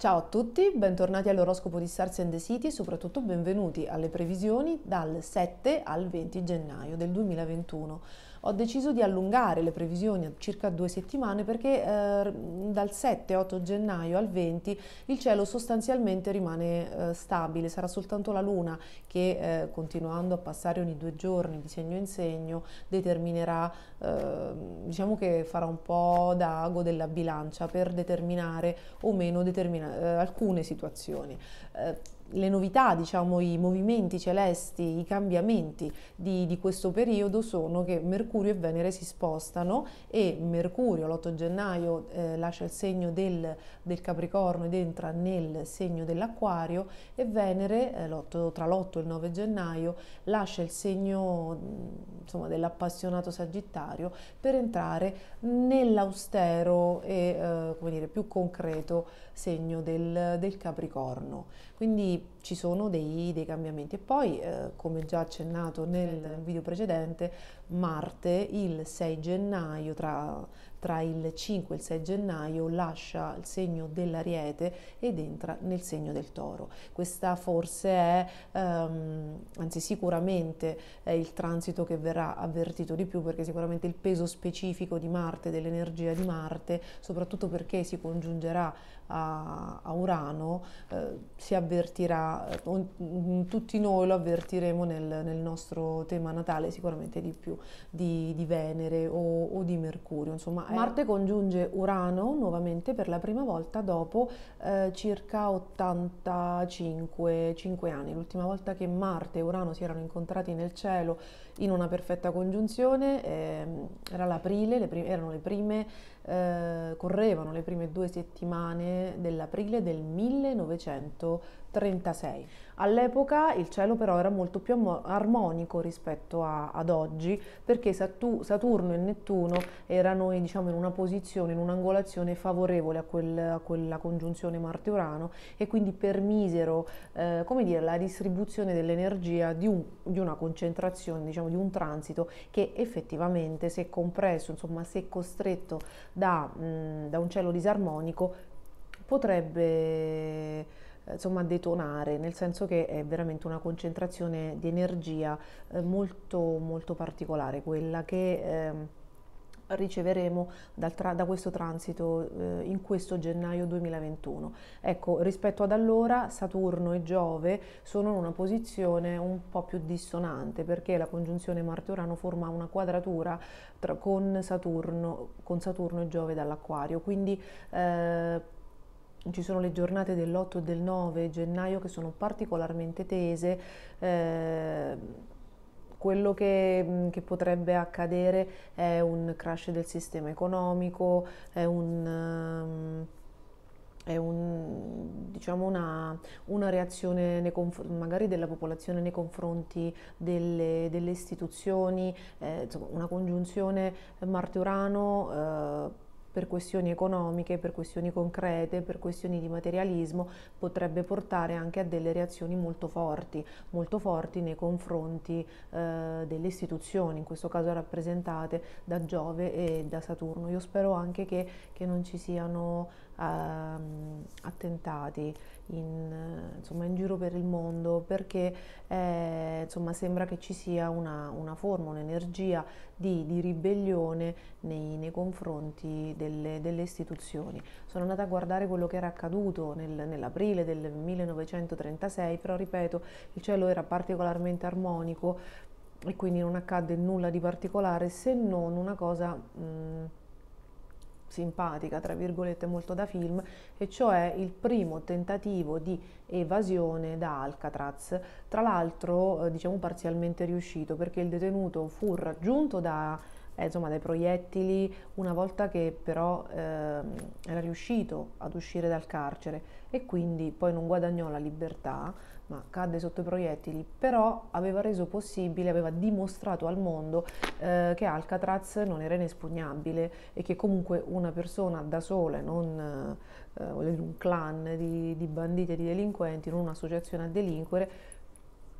Ciao a tutti, bentornati all'oroscopo di Stars and the City soprattutto benvenuti alle previsioni dal 7 al 20 gennaio del 2021 ho deciso di allungare le previsioni a circa due settimane perché eh, dal 7-8 gennaio al 20 il cielo sostanzialmente rimane eh, stabile, sarà soltanto la luna che eh, continuando a passare ogni due giorni di segno in segno determinerà, eh, diciamo che farà un po' da ago della bilancia per determinare o meno determina eh, alcune situazioni eh, le novità, diciamo, i movimenti celesti, i cambiamenti di, di, questo periodo sono che Mercurio e Venere si spostano e Mercurio l'8 gennaio eh, lascia il segno del, del, Capricorno ed entra nel segno dell'Acquario e Venere eh, tra l'8 e il 9 gennaio lascia il segno mm, dell'appassionato Sagittario per entrare nell'austero e eh, dire, più concreto segno del, del Capricorno. Quindi ci sono dei, dei cambiamenti. E poi, eh, come già accennato nel certo. video precedente, Marte il 6 gennaio, tra, tra il 5 e il 6 gennaio, lascia il segno dell'ariete ed entra nel segno del toro. Questa forse è, ehm, anzi sicuramente, è il transito che verrà avvertito di più perché sicuramente il peso specifico di Marte, dell'energia di Marte, soprattutto perché si congiungerà a, a Urano eh, si avvertirà, eh, on, mm, tutti noi lo avvertiremo nel, nel, nostro tema natale sicuramente di più di, di Venere o, o, di Mercurio. Insomma, Marte è... congiunge Urano nuovamente per la prima volta dopo eh, circa 85 anni. L'ultima volta che Marte e Urano si erano incontrati nel cielo in una perfetta congiunzione eh, era l'aprile, erano le prime eh, correvano le prime due settimane dell'aprile del 1900. 36. All'epoca il cielo però era molto più armonico rispetto a, ad oggi perché Saturno e Nettuno erano eh, diciamo, in una posizione, in un'angolazione favorevole a, quel, a quella congiunzione Marte-Urano e quindi permisero eh, dire, la distribuzione dell'energia di, un, di, una concentrazione, diciamo, di un transito che effettivamente se compresso, insomma se costretto da, mh, mm, da un cielo disarmonico potrebbe eh, insomma, detonare, nel senso che è veramente una concentrazione di energia eh, molto, molto particolare, quella che... Eh, riceveremo tra, da questo transito eh, in questo gennaio 2021. Ecco, rispetto ad allora Saturno e Giove sono in una posizione un po' più dissonante perché la congiunzione Marte-Urano forma una quadratura tra, con, Saturno, con, Saturno, e Giove dall'Aquario, quindi eh, ci sono le giornate dell'8 e del 9 gennaio che sono particolarmente tese. Eh, quello che, mm, che, potrebbe accadere è un crash del sistema economico, è un... Um, è un, diciamo una, una, reazione magari della popolazione nei confronti delle, delle istituzioni, eh, insomma, una congiunzione Marte-Urano. Eh, per questioni economiche, per questioni concrete, per questioni di materialismo, potrebbe portare anche a delle reazioni molto forti, molto forti nei confronti eh, delle istituzioni, in questo caso rappresentate da Giove e da Saturno. Io spero anche che, che non ci siano ehm, attentati in, insomma, in, giro per il mondo perché eh, insomma, sembra che ci sia una, una forma, un'energia di, di ribellione nei, nei confronti delle, delle, istituzioni. Sono andata a guardare quello che era accaduto nel, nell'aprile del 1936, però ripeto, il cielo era particolarmente armonico e quindi non accadde nulla di particolare se non una cosa... Mh, simpatica, tra virgolette, molto da film, e cioè il primo tentativo di evasione da Alcatraz, tra l'altro eh, diciamo parzialmente riuscito perché il detenuto fu raggiunto da, eh, insomma, dai proiettili una volta che però eh, era riuscito ad uscire dal carcere e quindi poi non guadagnò la libertà ma cadde sotto i proiettili, però aveva reso possibile, aveva dimostrato al mondo eh, che Alcatraz non era inespugnabile e che comunque una persona da sola, non eh, un clan di, di banditi e di delinquenti, non un'associazione a delinquere,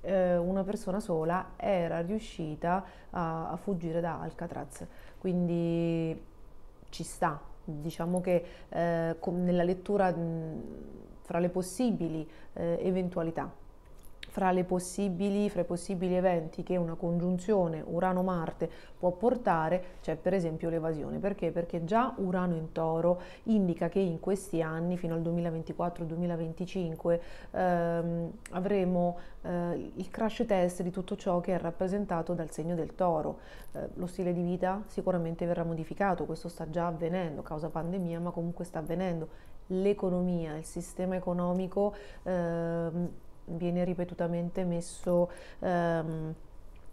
eh, una persona sola era riuscita a, a fuggire da Alcatraz. Quindi ci sta, diciamo che eh, nella lettura mh, fra le possibili eh, eventualità, fra, possibili, fra, i possibili eventi che una congiunzione Urano-Marte può portare c'è per esempio l'evasione. Perché? Perché già Urano in toro indica che in questi anni, fino al 2024-2025, ehm, avremo eh, il crash test di tutto ciò che è rappresentato dal segno del toro. Eh, lo stile di vita sicuramente verrà modificato, questo sta già avvenendo, causa pandemia, ma comunque sta avvenendo l'economia, il sistema economico ehm, viene ripetutamente messo ehm,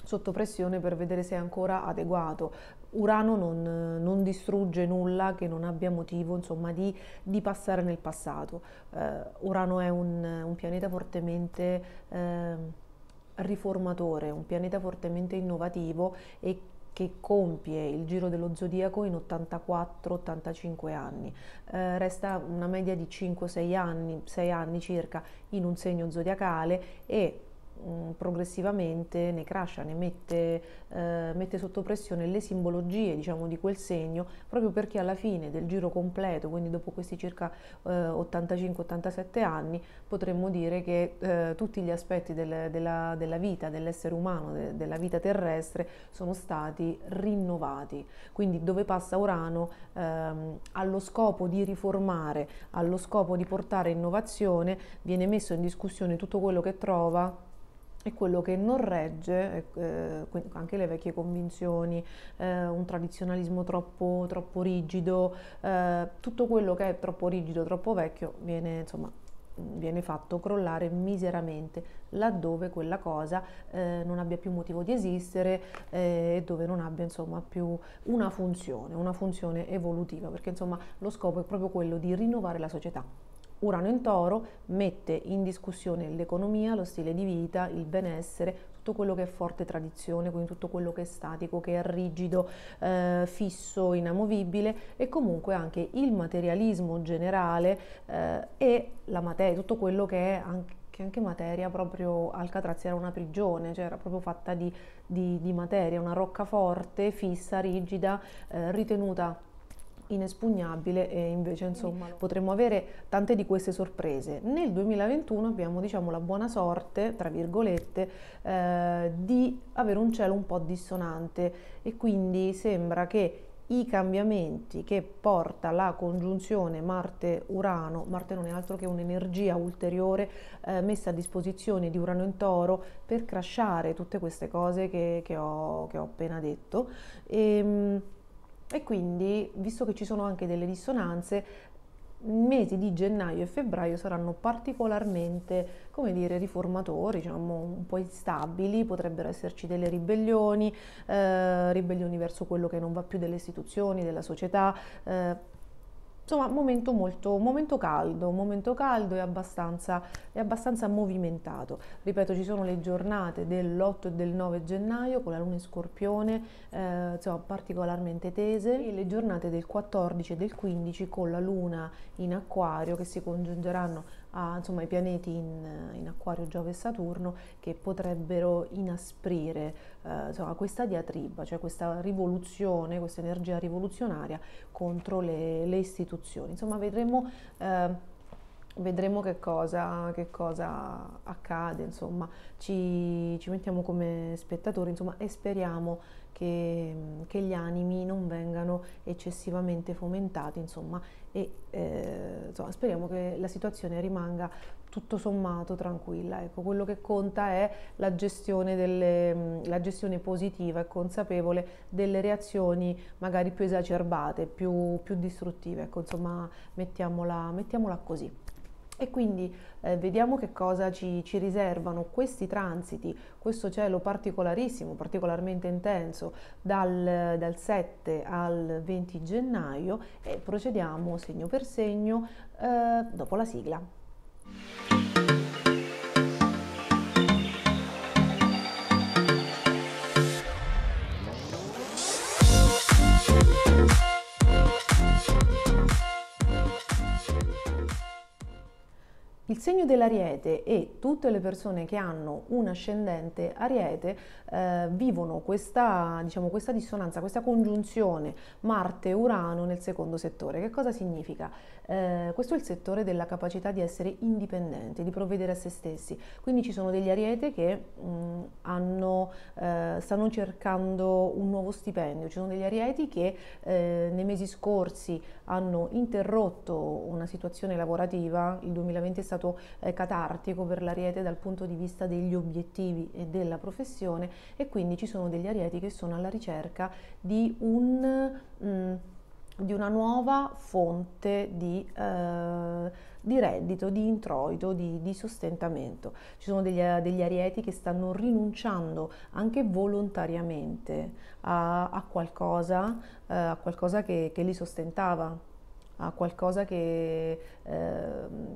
sotto pressione per vedere se è ancora adeguato. Urano non, non distrugge nulla che non abbia motivo insomma, di, di, passare nel passato. Eh, Urano è un, un pianeta fortemente eh, riformatore, un pianeta fortemente innovativo e che compie il giro dello zodiaco in 84-85 anni, eh, resta una media di 5-6 anni, 6 anni circa in un segno zodiacale e Mm, progressivamente ne crascia, ne mette, eh, mette, sotto pressione le simbologie diciamo, di quel segno, proprio perché alla fine del giro completo, quindi dopo questi circa eh, 85-87 anni, potremmo dire che eh, tutti gli aspetti del, della, della, vita, dell'essere umano, de, della vita terrestre sono stati rinnovati. Quindi dove passa Urano ehm, allo scopo di riformare, allo scopo di portare innovazione, viene messo in discussione tutto quello che trova è quello che non regge, eh, anche le vecchie convinzioni, eh, un tradizionalismo troppo, troppo rigido, eh, tutto quello che è troppo rigido, troppo vecchio viene, insomma, viene fatto crollare miseramente laddove quella cosa eh, non abbia più motivo di esistere eh, e dove non abbia insomma, più una funzione, una funzione evolutiva, perché insomma, lo scopo è proprio quello di rinnovare la società. Urano in toro mette in discussione l'economia, lo stile di vita, il benessere, tutto quello che è forte tradizione, quindi tutto quello che è statico, che è rigido, eh, fisso, inamovibile e comunque anche il materialismo generale eh, e la materia, tutto quello che è anche che anche materia proprio Alcatraz era una prigione, cioè era proprio fatta di, di, di materia, una roccaforte fissa, rigida, eh, ritenuta inespugnabile e invece insomma potremmo avere tante di queste sorprese. Nel 2021 abbiamo diciamo la buona sorte, tra virgolette, eh, di avere un cielo un po' dissonante e quindi sembra che i cambiamenti che porta la congiunzione Marte-Urano, Marte non è altro che un'energia ulteriore eh, messa a disposizione di Urano in Toro per crashare tutte queste cose che, che, ho, che ho, appena detto. E, ehm, e quindi, visto che ci sono anche delle dissonanze, mesi di gennaio e febbraio saranno particolarmente, come dire, riformatori, diciamo un po' instabili, potrebbero esserci delle ribellioni, eh, ribellioni verso quello che non va più delle istituzioni, della società, eh, insomma momento molto momento caldo un momento caldo e abbastanza, e abbastanza movimentato ripeto ci sono le giornate dell'8 e del 9 gennaio con la luna in scorpione eh, insomma, particolarmente tese e le giornate del 14 e del 15 con la luna in acquario che si congiungeranno a insomma, i pianeti in, in acquario Giove e Saturno che potrebbero inasprire eh, insomma, questa diatriba, cioè questa rivoluzione, questa energia rivoluzionaria contro le, le istituzioni. Insomma vedremo, eh, vedremo che, cosa, che cosa, accade, insomma ci, ci mettiamo come spettatori insomma, e speriamo che, che gli animi non vengano eccessivamente fomentati, insomma, e eh, insomma, speriamo che la situazione rimanga tutto sommato tranquilla. Ecco, quello che conta è la gestione, delle, la gestione positiva e consapevole delle reazioni magari più esacerbate, più, più distruttive. Ecco, insomma, mettiamola, mettiamola così. E quindi eh, vediamo che cosa ci, ci, riservano questi transiti, questo cielo particolarissimo, particolarmente intenso, dal, dal 7 al 20 gennaio e procediamo segno per segno eh, dopo la sigla. Il segno dell'ariete e tutte le persone che hanno un ascendente ariete eh, vivono questa, diciamo, questa dissonanza, questa congiunzione Marte-Urano nel secondo settore. Che cosa significa? Eh, questo è il settore della capacità di essere indipendenti, di provvedere a se stessi. Quindi ci sono degli ariete che mh, mm, hanno, eh, stanno cercando un nuovo stipendio, ci sono degli arieti che eh, nei mesi scorsi hanno interrotto una situazione lavorativa, il 2020 è stato stato eh, catartico per l'ariete dal punto di vista degli obiettivi e della professione e quindi ci sono degli arieti che sono alla ricerca di un... Mh, mm, di una nuova fonte di, eh, di reddito, di introito, di, di sostentamento. Ci sono degli, degli, arieti che stanno rinunciando anche volontariamente a, a qualcosa, eh, a qualcosa che, che li sostentava a qualcosa che, eh,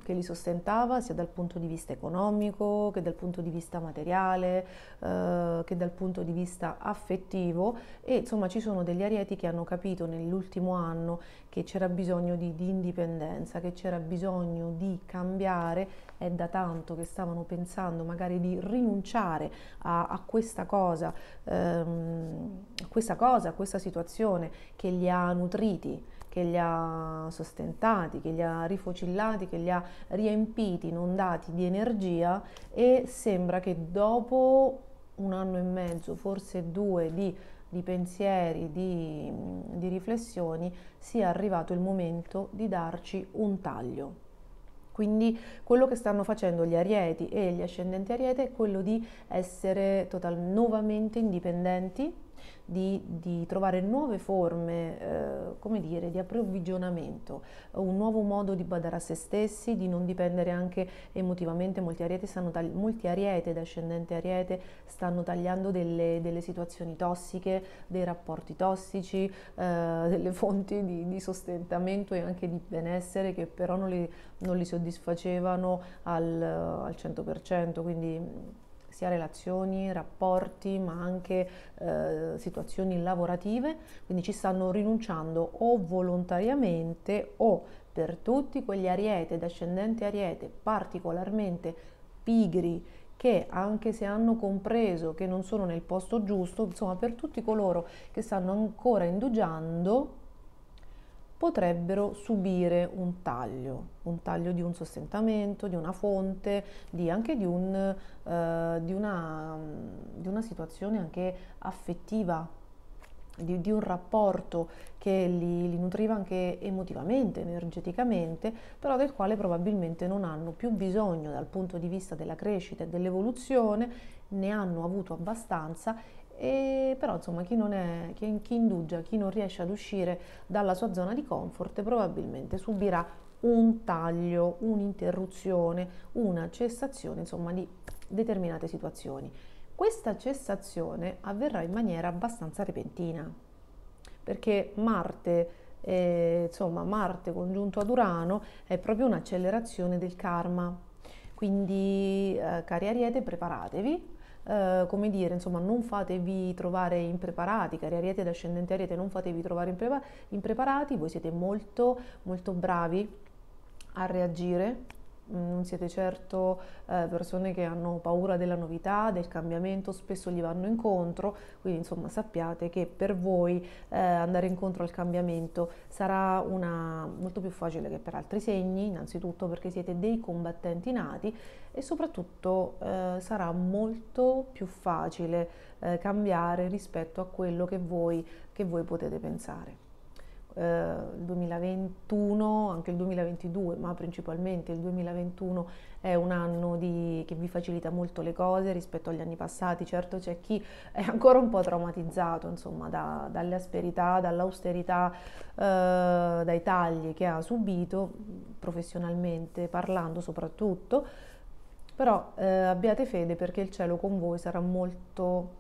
che, li sostentava sia dal punto di vista economico che dal punto di vista materiale eh, che dal punto di vista affettivo e insomma ci sono degli arieti che hanno capito nell'ultimo anno che c'era bisogno di, di indipendenza, che c'era bisogno di cambiare, è da tanto che stavano pensando magari di rinunciare a, a questa cosa, ehm, a questa cosa, a questa situazione che li ha nutriti che li ha sostentati, che li ha rifocillati, che li ha riempiti, inondati di energia e sembra che dopo un anno e mezzo, forse due di di pensieri, di, di, riflessioni, sia arrivato il momento di darci un taglio. Quindi quello che stanno facendo gli arieti e gli ascendenti ariete è quello di essere total, nuovamente indipendenti, di, di trovare nuove forme, eh, come dire, di approvvigionamento, un nuovo modo di badare a se stessi, di non dipendere anche emotivamente. Molti ariete, stanno tagli- molti ariete descendente ariete, stanno tagliando delle, delle situazioni tossiche, dei rapporti tossici, eh, delle fonti di, di, sostentamento e anche di benessere che però non li, non li soddisfacevano al, al 100%. Quindi sia relazioni, rapporti, ma anche eh, situazioni lavorative, quindi ci stanno rinunciando o volontariamente o per tutti quegli ariete, discendenti ariete, particolarmente pigri, che anche se hanno compreso che non sono nel posto giusto, insomma per tutti coloro che stanno ancora indugiando potrebbero subire un taglio, un taglio di un sostentamento, di una fonte, di anche di, un, eh, di, una, di una, situazione anche affettiva, di, di un rapporto che li, li, nutriva anche emotivamente, energeticamente, però del quale probabilmente non hanno più bisogno dal punto di vista della crescita e dell'evoluzione, ne hanno avuto abbastanza e però insomma chi, non è, chi, chi indugia, chi non riesce ad uscire dalla sua zona di comfort probabilmente subirà un taglio, un'interruzione, una cessazione insomma di determinate situazioni. Questa cessazione avverrà in maniera abbastanza repentina perché Marte eh, insomma Marte congiunto ad Urano è proprio un'accelerazione del karma quindi eh, cari Ariete preparatevi eh, come dire, insomma, non fatevi trovare impreparati, cari ariete ed ascendenti ariete, non fatevi trovare impreparati, voi siete molto, molto bravi a reagire non siete certo eh, persone che hanno paura della novità, del cambiamento, spesso gli vanno incontro, quindi insomma sappiate che per voi eh, andare incontro al cambiamento sarà una, molto più facile che per altri segni, innanzitutto perché siete dei combattenti nati e soprattutto eh, sarà molto più facile eh, cambiare rispetto a quello che voi, che voi potete pensare eh, il 2021, anche il 2022, ma principalmente il 2021 è un anno di, che vi facilita molto le cose rispetto agli anni passati. Certo c'è chi è ancora un po' traumatizzato insomma, da, dalle asperità, dall'austerità, eh, dai tagli che ha subito professionalmente parlando soprattutto, però eh, abbiate fede perché il cielo con voi sarà molto,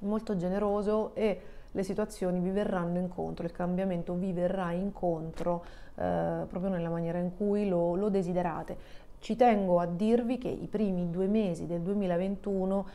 molto generoso e le situazioni vi verranno incontro, il cambiamento vi verrà incontro eh, proprio nella maniera in cui lo, lo desiderate. Ci tengo a dirvi che i primi due mesi del 2021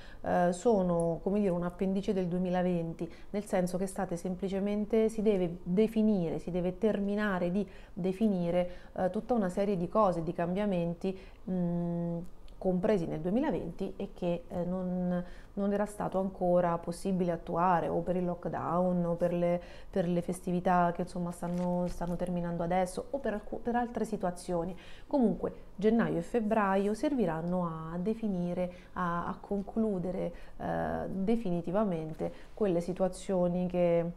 eh, sono come dire un appendice del 2020, nel senso che state semplicemente, si deve definire, si deve terminare di definire eh, tutta una serie di cose, di cambiamenti mh, mm, compresi nel 2020 e che eh, non, non, era stato ancora possibile attuare o per il lockdown o per le, per le festività che insomma stanno, stanno, terminando adesso o per, per altre situazioni. Comunque gennaio e febbraio serviranno a definire, a, a concludere eh, definitivamente quelle situazioni che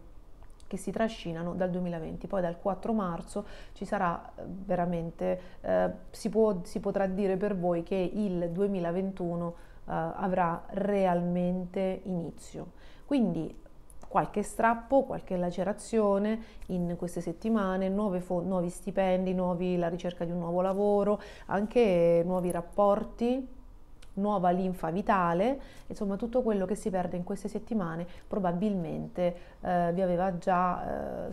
che si trascinano dal 2020. Poi dal 4 marzo ci sarà eh, veramente, eh, si, può, si potrà dire per voi che il 2021 eh, avrà realmente inizio. Quindi qualche strappo, qualche lacerazione in queste settimane, fo- nuovi stipendi, nuovi, la ricerca di un nuovo lavoro, anche nuovi rapporti nuova linfa vitale, insomma tutto quello che si perde in queste settimane probabilmente eh, vi aveva già eh,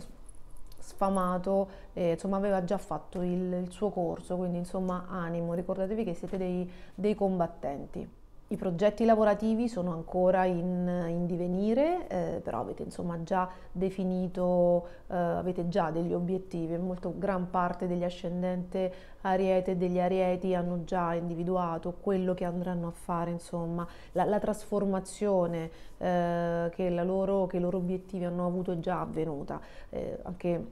sfamato, eh, insomma aveva già fatto il, il, suo corso, quindi insomma animo, ricordatevi che siete dei, dei combattenti. I progetti lavorativi sono ancora in, in divenire, eh, però avete insomma già definito, eh, avete già degli obiettivi, molto gran parte degli ascendenti ariete e degli arieti hanno già individuato quello che andranno a fare, insomma, la, la trasformazione eh, che, la loro, che, i loro obiettivi hanno avuto è già avvenuta. Eh, anche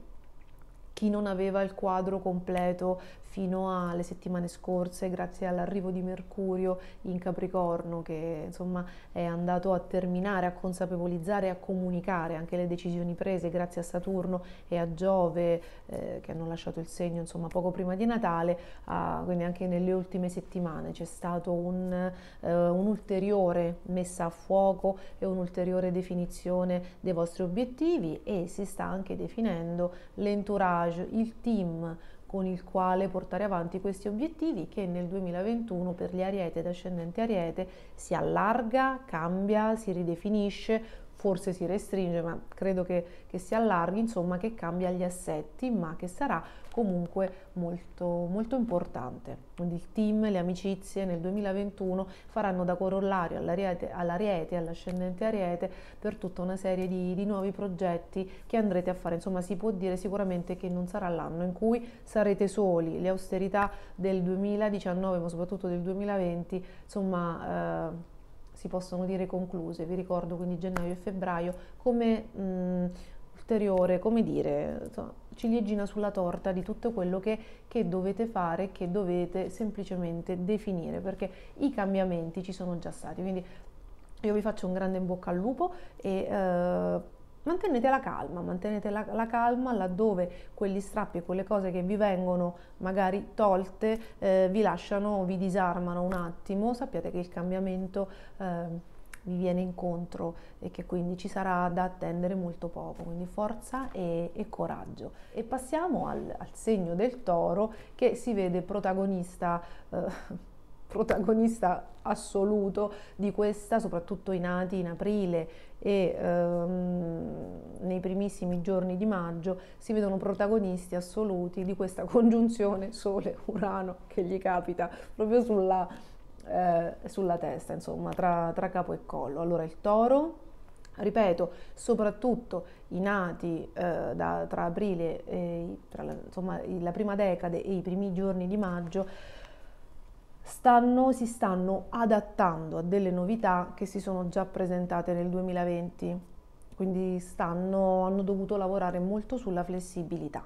chi non aveva il quadro completo fino alle settimane scorse grazie all'arrivo di Mercurio in Capricorno che insomma è andato a terminare, a consapevolizzare e a comunicare anche le decisioni prese grazie a Saturno e a Giove eh, che hanno lasciato il segno insomma poco prima di Natale, ah, quindi anche nelle ultime settimane c'è stato un, eh, un'ulteriore messa a fuoco e un'ulteriore definizione dei vostri obiettivi e si sta anche definendo l'entourage, il team con il quale portare avanti questi obiettivi che nel 2021 per gli ariete ed ascendenti ariete si allarga, cambia, si ridefinisce forse si restringe, ma credo che, che, si allarghi, insomma che cambia gli assetti, ma che sarà comunque molto, molto importante. Quindi il team, le amicizie nel 2021 faranno da corollario all'ariete, all'ariete all'ascendente ariete per tutta una serie di, di nuovi progetti che andrete a fare. Insomma si può dire sicuramente che non sarà l'anno in cui sarete soli, le austerità del 2019 ma soprattutto del 2020, insomma... Eh, si possono dire concluse, vi ricordo quindi gennaio e febbraio, come mh, ulteriore, come dire, insomma, ciliegina sulla torta di tutto quello che, che dovete fare, che dovete semplicemente definire, perché i cambiamenti ci sono già stati, quindi io vi faccio un grande in bocca al lupo e... Eh, mantenete la calma, mantenete la, la, calma laddove quegli strappi e quelle cose che vi vengono magari tolte eh, vi lasciano, vi disarmano un attimo, sappiate che il cambiamento eh, vi viene incontro e che quindi ci sarà da attendere molto poco, quindi forza e, e coraggio. E passiamo al, al, segno del toro che si vede protagonista. Eh, protagonista assoluto di questa, soprattutto i nati in aprile e ehm, nei primissimi giorni di maggio si vedono protagonisti assoluti di questa congiunzione Sole-Urano che gli capita proprio sulla, eh, sulla testa, insomma, tra, tra capo e collo. Allora il toro ripeto, soprattutto i nati eh, da, tra aprile, e, tra la, insomma, la prima decade e i primi giorni di maggio, stanno, si stanno adattando a delle novità che si sono già presentate nel 2020, quindi stanno, hanno dovuto lavorare molto sulla flessibilità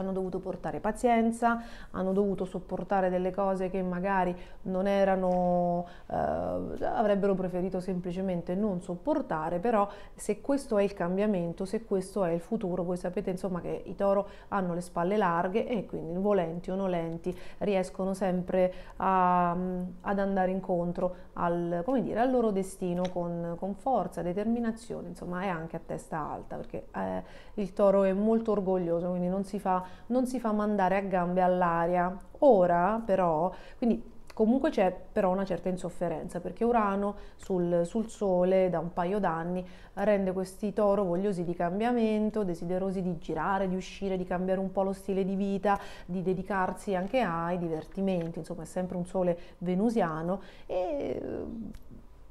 hanno dovuto portare pazienza, hanno dovuto sopportare delle cose che magari non erano, eh, avrebbero preferito semplicemente non sopportare, però se questo è il cambiamento, se questo è il futuro, voi sapete insomma che i toro hanno le spalle larghe e quindi volenti o nolenti riescono sempre a, ad andare incontro al, dire, al loro destino con, con, forza, determinazione, insomma è anche a testa alta perché eh, il toro è molto orgoglioso, quindi non si fa non si fa mandare a gambe all'aria. Ora però, quindi comunque c'è però una certa insofferenza perché Urano sul, sul Sole da un paio d'anni rende questi toro vogliosi di cambiamento, desiderosi di girare, di uscire, di cambiare un po' lo stile di vita, di dedicarsi anche ai divertimenti, insomma è sempre un Sole venusiano e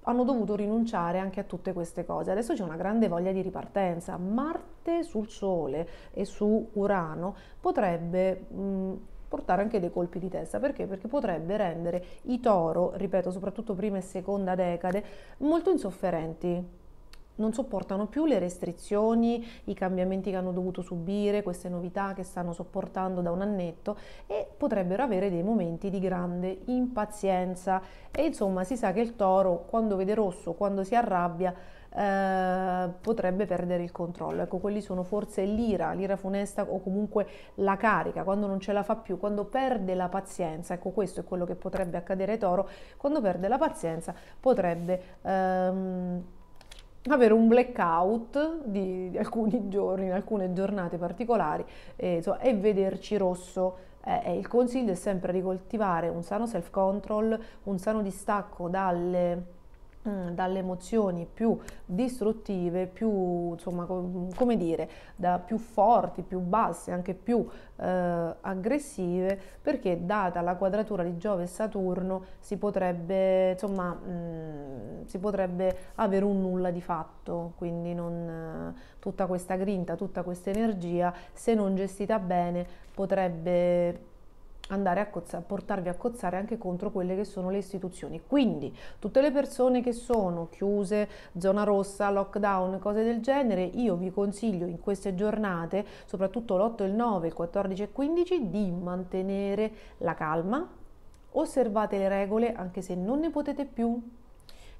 hanno dovuto rinunciare anche a tutte queste cose. Adesso c'è una grande voglia di ripartenza. Marte sul Sole e su Urano potrebbe mh, mm, portare anche dei colpi di testa. Perché? Perché potrebbe rendere i toro, ripeto, soprattutto prima e seconda decade, molto insofferenti non sopportano più le restrizioni, i cambiamenti che hanno dovuto subire, queste novità che stanno sopportando da un annetto e potrebbero avere dei momenti di grande impazienza. E insomma si sa che il toro quando vede rosso, quando si arrabbia, eh, potrebbe perdere il controllo. Ecco, quelli sono forse l'ira, l'ira funesta o comunque la carica, quando non ce la fa più, quando perde la pazienza. Ecco, questo è quello che potrebbe accadere ai toro, quando perde la pazienza potrebbe... Ehm, avere un blackout di, di alcuni giorni, in alcune giornate particolari eh, insomma, e vederci rosso. Eh, eh, il consiglio è sempre di coltivare un sano self-control, un sano distacco dalle Mm, dalle emozioni più distruttive, più, insomma, come dire, da più forti, più basse, anche più eh, aggressive, perché data la quadratura di Giove e Saturno si potrebbe, insomma, mh, mm, si potrebbe avere un nulla di fatto, quindi non, eh, tutta questa grinta, tutta questa energia, se non gestita bene, potrebbe andare a cozzare, portarvi a cozzare anche contro quelle che sono le istituzioni. Quindi tutte le persone che sono chiuse, zona rossa, lockdown, cose del genere, io vi consiglio in queste giornate, soprattutto l'8 il 9, il 14 e il 15, di mantenere la calma, osservate le regole anche se non ne potete più,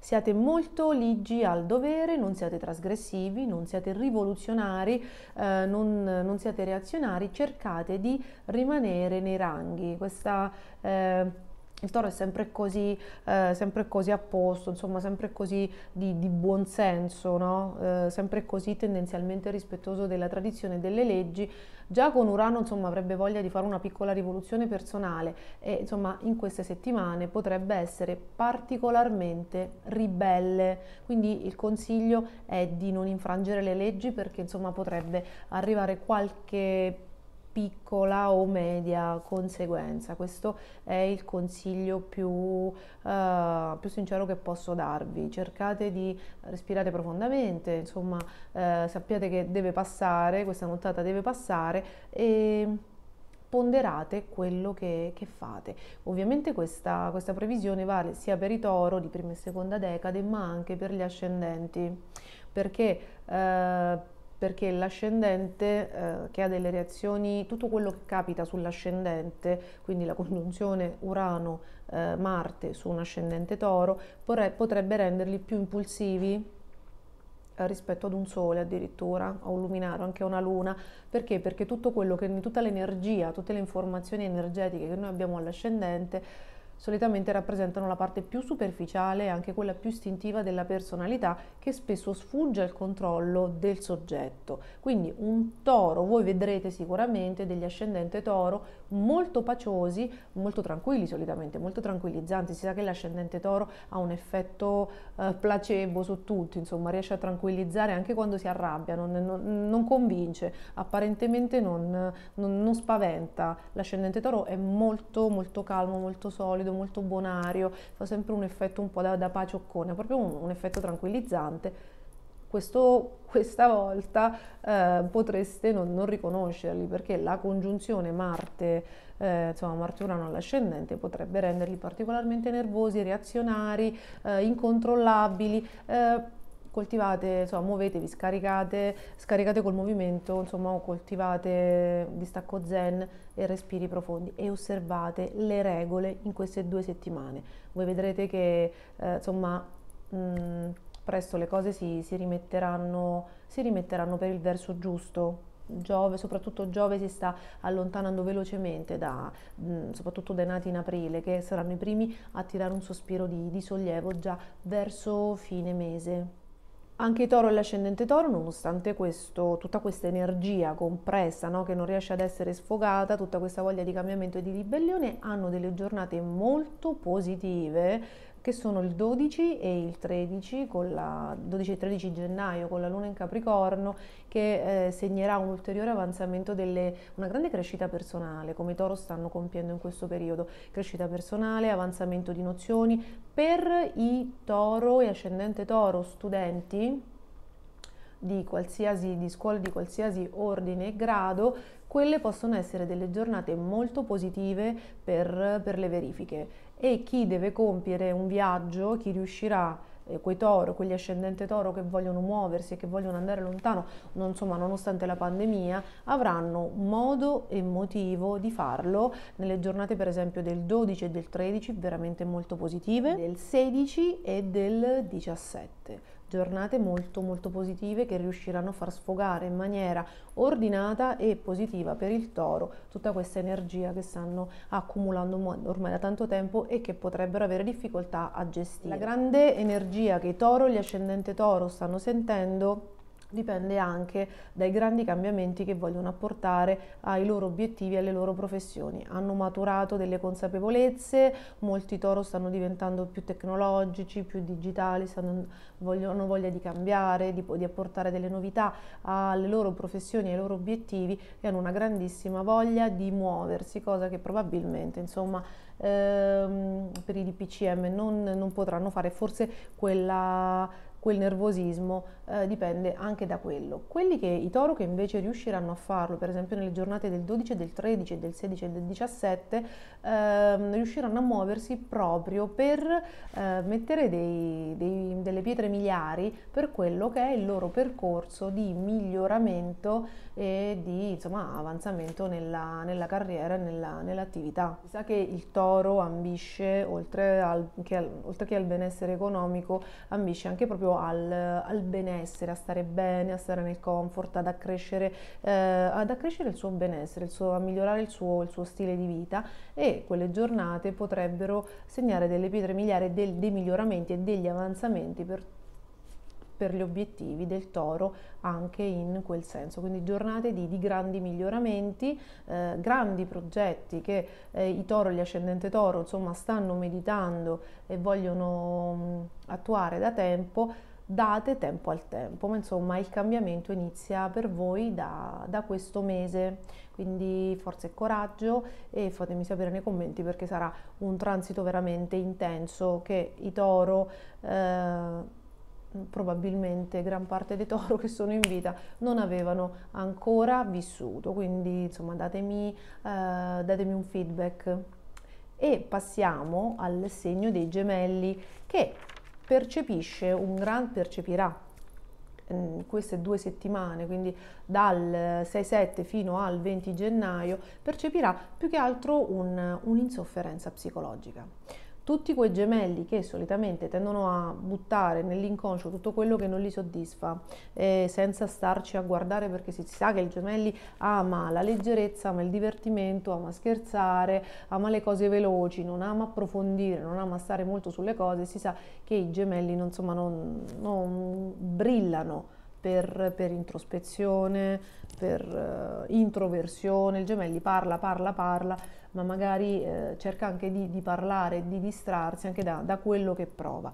Siate molto ligi al dovere, non siate trasgressivi, non siate rivoluzionari, eh, non, non, siate reazionari, cercate di rimanere nei ranghi. Questa eh, il toro è sempre così, eh, sempre così, a posto, insomma, sempre così di, di buon senso, no? eh, sempre così tendenzialmente rispettoso della tradizione e delle leggi. Già con Urano, insomma, avrebbe voglia di fare una piccola rivoluzione personale e, insomma, in queste settimane potrebbe essere particolarmente ribelle. Quindi il consiglio è di non infrangere le leggi perché, insomma, potrebbe arrivare qualche piccola o media conseguenza. Questo è il consiglio più, uh, più, sincero che posso darvi. Cercate di respirare profondamente, insomma, uh, sappiate che deve passare, questa nottata deve passare e ponderate quello che, che fate. Ovviamente questa, questa, previsione vale sia per i toro di prima e seconda decade, ma anche per gli ascendenti, perché uh, perché l'ascendente eh, che ha delle reazioni, tutto quello che capita sull'ascendente, quindi la congiunzione Urano-Marte eh, su un ascendente toro, potrebbe renderli più impulsivi eh, rispetto ad un sole addirittura, o un luminare, anche a una luna, perché? Perché tutto quello che, tutta l'energia, tutte le informazioni energetiche che noi abbiamo all'ascendente solitamente rappresentano la parte più superficiale e anche quella più istintiva della personalità che spesso sfugge al controllo del soggetto. Quindi un toro, voi vedrete sicuramente degli ascendente toro molto paciosi, molto tranquilli solitamente, molto tranquillizzanti. Si sa che l'ascendente toro ha un effetto eh, placebo su tutti, insomma riesce a tranquillizzare anche quando si arrabbia, non, non, non convince, apparentemente non, non spaventa. L'ascendente toro è molto molto calmo, molto solido morbido, molto bonario, fa sempre un effetto un po' da, da pacioccone, proprio un, un effetto tranquillizzante. Questo, questa volta eh, potreste non, non, riconoscerli perché la congiunzione Marte, eh, insomma Marte-Urano all'ascendente potrebbe renderli particolarmente nervosi, reazionari, eh, incontrollabili eh, coltivate, insomma, muovetevi, scaricate, scaricate col movimento, insomma, coltivate eh, distacco zen e respiri profondi e osservate le regole in queste due settimane. Voi vedrete che, eh, insomma, mh, mm, presto le cose si, si, rimetteranno, si rimetteranno per il verso giusto, Giove, soprattutto Giove si sta allontanando velocemente, da, mm, soprattutto dai nati in aprile, che saranno i primi a tirare un sospiro di, di sollievo già verso fine mese. Anche toro e l'ascendente toro, nonostante questo, tutta questa energia compressa no, che non riesce ad essere sfogata, tutta questa voglia di cambiamento e di ribellione, hanno delle giornate molto positive che sono il 12 e il 13, con la 12 e 13 gennaio con la luna in Capricorno, che eh, segnerà un ulteriore avanzamento delle, una grande crescita personale, come i toro stanno compiendo in questo periodo, crescita personale, avanzamento di nozioni per i toro e ascendente toro studenti di qualsiasi di scuole di qualsiasi ordine e grado, quelle possono essere delle giornate molto positive per, per le verifiche e chi deve compiere un viaggio, chi riuscirà eh, quei toro, quegli ascendenti toro che vogliono muoversi e che vogliono andare lontano, non, insomma, nonostante la pandemia, avranno modo e motivo di farlo nelle giornate per esempio del 12 e del 13, veramente molto positive, del 16 e del 17 giornate molto molto positive che riusciranno a far sfogare in maniera ordinata e positiva per il toro tutta questa energia che stanno accumulando ormai da tanto tempo e che potrebbero avere difficoltà a gestire. La grande energia che i toro, gli ascendente toro stanno sentendo dipende anche dai grandi cambiamenti che vogliono apportare ai loro obiettivi e alle loro professioni. Hanno maturato delle consapevolezze, molti toro stanno diventando più tecnologici, più digitali, stanno, hanno voglia di cambiare, di, di, apportare delle novità alle loro professioni, ai loro obiettivi e hanno una grandissima voglia di muoversi, cosa che probabilmente insomma, ehm, per i DPCM non, non potranno fare, forse quella quel nervosismo eh, dipende anche da quello. Quelli che i toro che invece riusciranno a farlo, per esempio nelle giornate del 12, del 13, del 16 e del 17, eh, riusciranno a muoversi proprio per eh, mettere dei, dei, delle pietre miliari per quello che è il loro percorso di miglioramento e di insomma, avanzamento nella, nella carriera e nella, nell'attività. Si sa che il toro ambisce, oltre, al, che al, oltre che al benessere economico, ambisce anche proprio al, al, benessere, a stare bene, a stare nel comfort, ad accrescere, eh, ad accrescere il suo benessere, il suo, a migliorare il suo, il suo, stile di vita e quelle giornate potrebbero segnare delle pietre miliari del, dei miglioramenti e degli avanzamenti per tutti per gli obiettivi del toro anche in quel senso. Quindi giornate di, di grandi miglioramenti, eh, grandi progetti che eh, i toro, gli ascendente toro, insomma, stanno meditando e vogliono mh, attuare da tempo. Date tempo al tempo, ma insomma il cambiamento inizia per voi da, da questo mese, quindi forza e coraggio e fatemi sapere nei commenti perché sarà un transito veramente intenso che i toro eh, probabilmente gran parte dei toro che sono in vita non avevano ancora vissuto, quindi insomma datemi, eh, datemi un feedback. E passiamo al segno dei gemelli che percepisce un gran percepirà mm, queste due settimane, quindi dal 6-7 fino al 20 gennaio, percepirà più che altro un, un'insofferenza psicologica tutti quei gemelli che solitamente tendono a buttare nell'inconscio tutto quello che non li soddisfa, eh, senza starci a guardare perché si sa che il gemelli ama la leggerezza, ama il divertimento, ama scherzare, ama le cose veloci, non ama approfondire, non ama stare molto sulle cose, si sa che i gemelli insomma, non, non brillano. Per, per, introspezione, per uh, introversione, il gemelli parla, parla, parla, ma magari eh, cerca anche di, di, parlare, di distrarsi anche da, da quello che prova.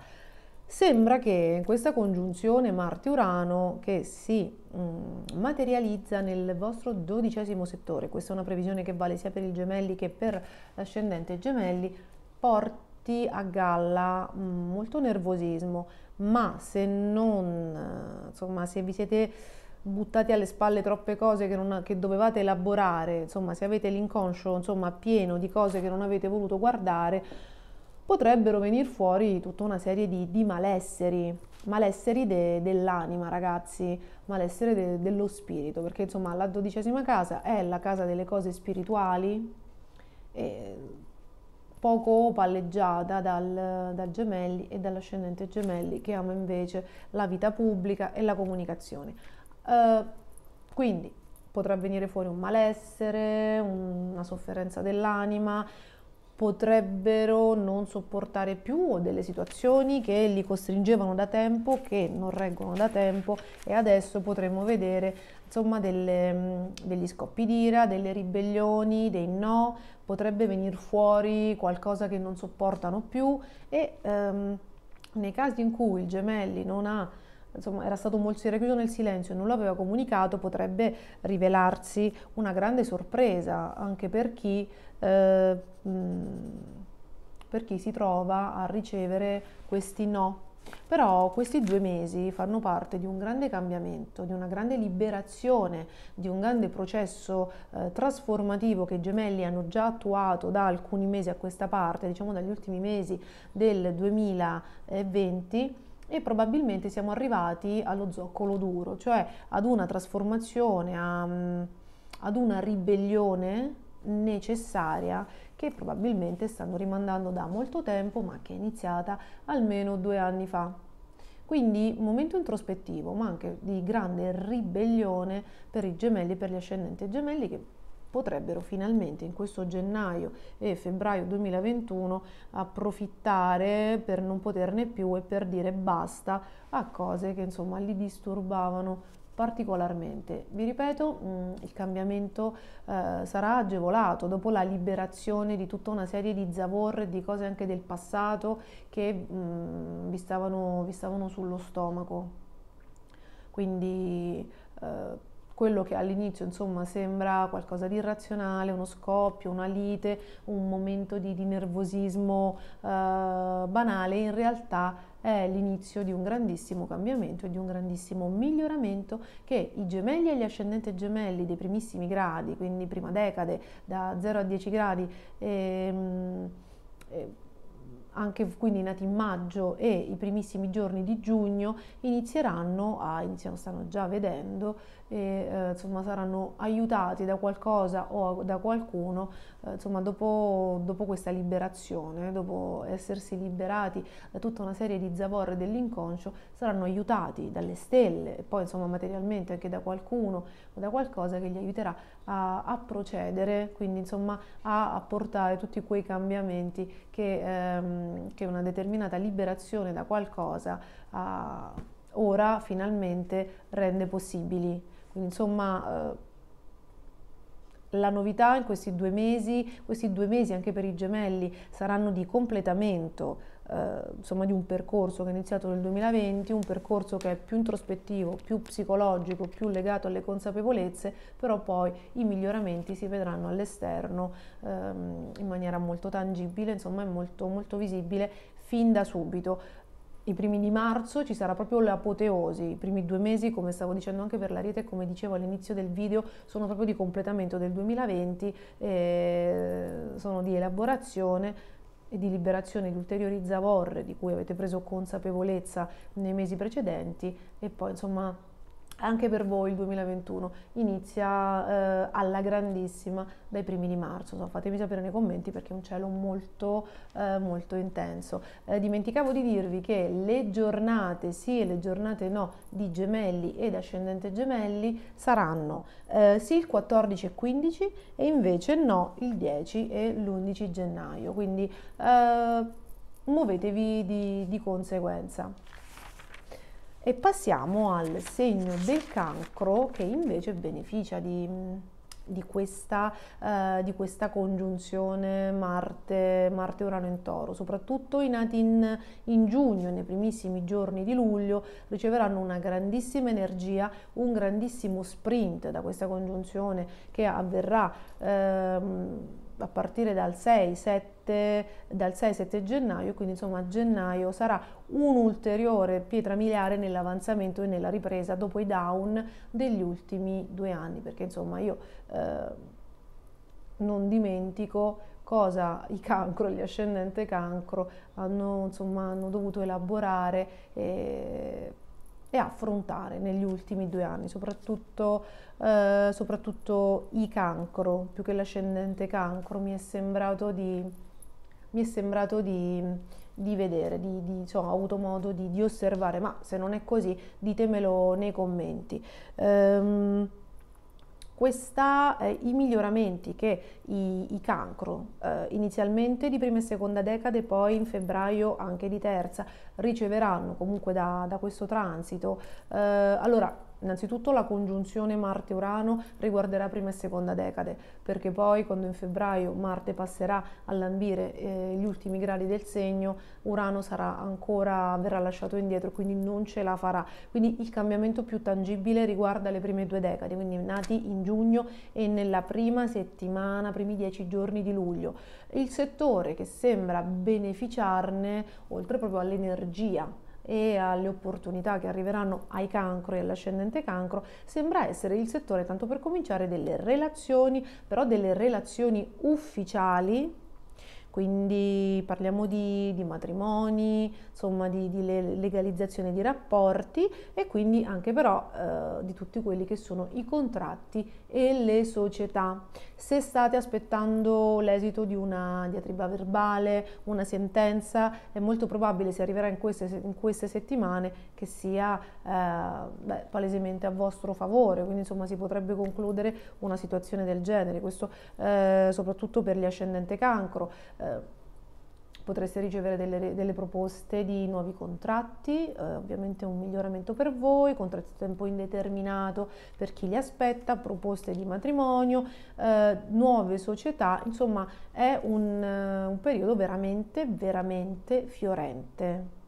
Sembra che questa congiunzione Marte-Urano che si mm, materializza nel vostro dodicesimo settore, questa è una previsione che vale sia per i gemelli che per l'ascendente gemelli, porti a galla mm, molto nervosismo, ma se non, eh, insomma, se vi siete buttati alle spalle troppe cose che, non, che dovevate elaborare, insomma se avete l'inconscio insomma, pieno di cose che non avete voluto guardare, potrebbero venire fuori tutta una serie di, di malesseri, malesseri de, dell'anima ragazzi, malessere de, dello spirito, perché insomma la dodicesima casa è la casa delle cose spirituali, poco palleggiata dal, dal, gemelli e dall'ascendente gemelli che ama invece la vita pubblica e la comunicazione. Eh, quindi potrà venire fuori un malessere, una sofferenza dell'anima, potrebbero non sopportare più delle situazioni che li costringevano da tempo, che non reggono da tempo e adesso potremmo vedere insomma delle, degli scoppi d'ira, delle ribellioni, dei no, potrebbe venire fuori qualcosa che non sopportano più e um, nei casi in cui il gemelli non ha insomma, era stato molto, si era nel silenzio e non lo aveva comunicato, potrebbe rivelarsi una grande sorpresa anche per chi, eh, mm, per chi si trova a ricevere questi no. Però questi due mesi fanno parte di un grande cambiamento, di una grande liberazione, di un grande processo eh, trasformativo che i gemelli hanno già attuato da alcuni mesi a questa parte, diciamo dagli ultimi mesi del 2020 e probabilmente siamo arrivati allo zoccolo duro, cioè ad una trasformazione, a, mm, ad una ribellione necessaria che probabilmente stanno rimandando da molto tempo ma che è iniziata almeno due anni fa. Quindi momento introspettivo ma anche di grande ribellione per i gemelli, per gli ascendenti gemelli che potrebbero finalmente in questo gennaio e febbraio 2021 approfittare per non poterne più e per dire basta a cose che insomma li disturbavano particolarmente. Vi ripeto, mm, il cambiamento eh, sarà agevolato dopo la liberazione di tutta una serie di zavorre, di cose anche del passato che mh, mm, vi, stavano, vi, stavano, sullo stomaco. Quindi eh, quello che all'inizio insomma, sembra qualcosa di irrazionale, uno scoppio, una lite, un momento di, di nervosismo eh, banale, in realtà è l'inizio di un grandissimo cambiamento e di un grandissimo miglioramento che i gemelli e gli ascendenti gemelli dei primissimi gradi, quindi prima decade da 0 a 10 gradi, ehm, eh, anche quindi nati in maggio e i primissimi giorni di giugno inizieranno a, iniziano, stanno già vedendo, e, eh, insomma saranno aiutati da qualcosa o da qualcuno eh, insomma, dopo, dopo, questa liberazione, dopo essersi liberati da tutta una serie di zavorre dell'inconscio, saranno aiutati dalle stelle e poi insomma, materialmente anche da qualcuno o da qualcosa che li aiuterà a, a procedere, quindi insomma, a apportare tutti quei cambiamenti che, ehm, che una determinata liberazione da qualcosa eh, ora finalmente rende possibili. Quindi insomma... Eh, la novità in questi due mesi, questi due mesi anche per i gemelli saranno di completamento eh, insomma di un percorso che è iniziato nel 2020, un percorso che è più introspettivo, più psicologico, più legato alle consapevolezze, però poi i miglioramenti si vedranno all'esterno ehm, in maniera molto tangibile, insomma è molto, molto visibile fin da subito i primi di marzo ci sarà proprio l'apoteosi, i primi due mesi, come stavo dicendo anche per la rete, come dicevo all'inizio del video, sono proprio di completamento del 2020, eh, sono di elaborazione e di liberazione di ulteriori zavorre di cui avete preso consapevolezza nei mesi precedenti e poi insomma anche per voi il 2021 inizia eh, alla grandissima dai primi di marzo. So, fatemi sapere nei commenti perché è un cielo molto, eh, molto intenso. Eh, dimenticavo di dirvi che le giornate sì e le giornate no di gemelli ed ascendente gemelli saranno eh, sì il 14 e 15 e invece no il 10 e l'11 gennaio. Quindi eh, muovetevi di, di conseguenza. E passiamo al segno del cancro che invece beneficia di, di, questa, eh, di questa, congiunzione Marte-Urano in toro. Soprattutto i nati in, in giugno nei primissimi giorni di luglio riceveranno una grandissima energia, un grandissimo sprint da questa congiunzione che avverrà. Ehm, a partire dal 6-7 dal 6-7 gennaio, quindi insomma gennaio sarà un'ulteriore pietra miliare nell'avanzamento e nella ripresa dopo i down degli ultimi due anni, perché insomma io eh, non dimentico cosa i cancro, gli ascendente cancro hanno, insomma, hanno dovuto elaborare eh, e affrontare negli ultimi due anni, soprattutto, eh, soprattutto i cancro, più che l'ascendente cancro, mi è sembrato di, mi è sembrato di, di vedere, di, di, insomma, ho avuto modo di, osservare, ma se non è così ditemelo nei commenti. Ehm, questa, eh, i miglioramenti che i, i cancro eh, inizialmente di prima e seconda decade poi in febbraio anche di terza riceveranno comunque da, da questo transito eh, allora Innanzitutto la congiunzione Marte-Urano riguarderà prima e seconda decade, perché poi quando in febbraio Marte passerà a lambire eh, gli ultimi gradi del segno, Urano ancora, verrà lasciato indietro, quindi non ce la farà. Quindi il cambiamento più tangibile riguarda le prime due decade, quindi nati in giugno e nella prima settimana, primi dieci giorni di luglio. Il settore che sembra beneficiarne, oltre proprio all'energia e alle opportunità che arriveranno ai cancro e all'ascendente cancro, sembra essere il settore, tanto per cominciare, delle relazioni, però delle relazioni ufficiali quindi parliamo di, di matrimoni, insomma di, di, legalizzazione di rapporti e quindi anche però eh, di tutti quelli che sono i contratti e le società. Se state aspettando l'esito di una diatriba verbale, una sentenza, è molto probabile se arriverà in queste, in queste settimane che sia eh, beh, palesemente a vostro favore, quindi insomma si potrebbe concludere una situazione del genere, questo eh, soprattutto per gli ascendente cancro. Eh, potreste ricevere delle, delle, proposte di nuovi contratti, eh, ovviamente un miglioramento per voi, contratti a tempo indeterminato per chi li aspetta, proposte di matrimonio, eh, nuove società, insomma è un, eh, un periodo veramente, veramente fiorente.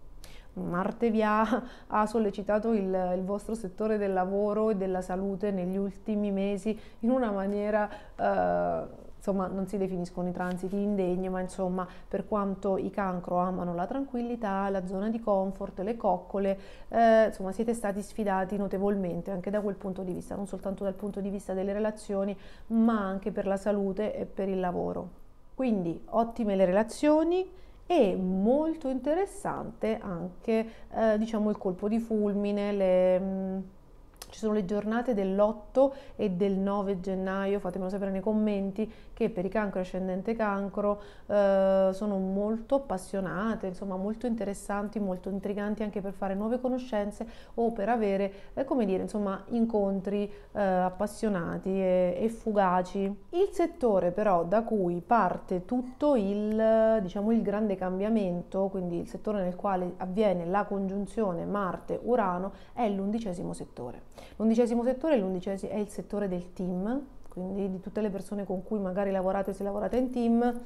Marte vi ha, ha sollecitato il, il, vostro settore del lavoro e della salute negli ultimi mesi in una maniera... Eh, insomma non si definiscono i transiti indegni, ma insomma per quanto i cancro amano la tranquillità, la zona di comfort, le coccole, eh, insomma siete stati sfidati notevolmente anche da quel punto di vista, non soltanto dal punto di vista delle relazioni, ma anche per la salute e per il lavoro. Quindi ottime le relazioni, e molto interessante anche eh, diciamo il colpo di fulmine le, mm, ci sono le giornate dell'8 e del 9 gennaio fatemelo sapere nei commenti che per i cancro e ascendente cancro eh, sono molto appassionate, insomma molto interessanti, molto intriganti anche per fare nuove conoscenze o per avere, eh, come dire, insomma incontri eh, appassionati e, e, fugaci. Il settore però da cui parte tutto il, diciamo, il grande cambiamento, quindi il settore nel quale avviene la congiunzione Marte-Urano, è l'undicesimo settore. L'undicesimo settore è, è il settore del team, quindi di tutte le persone con cui magari lavorate se lavorate in team,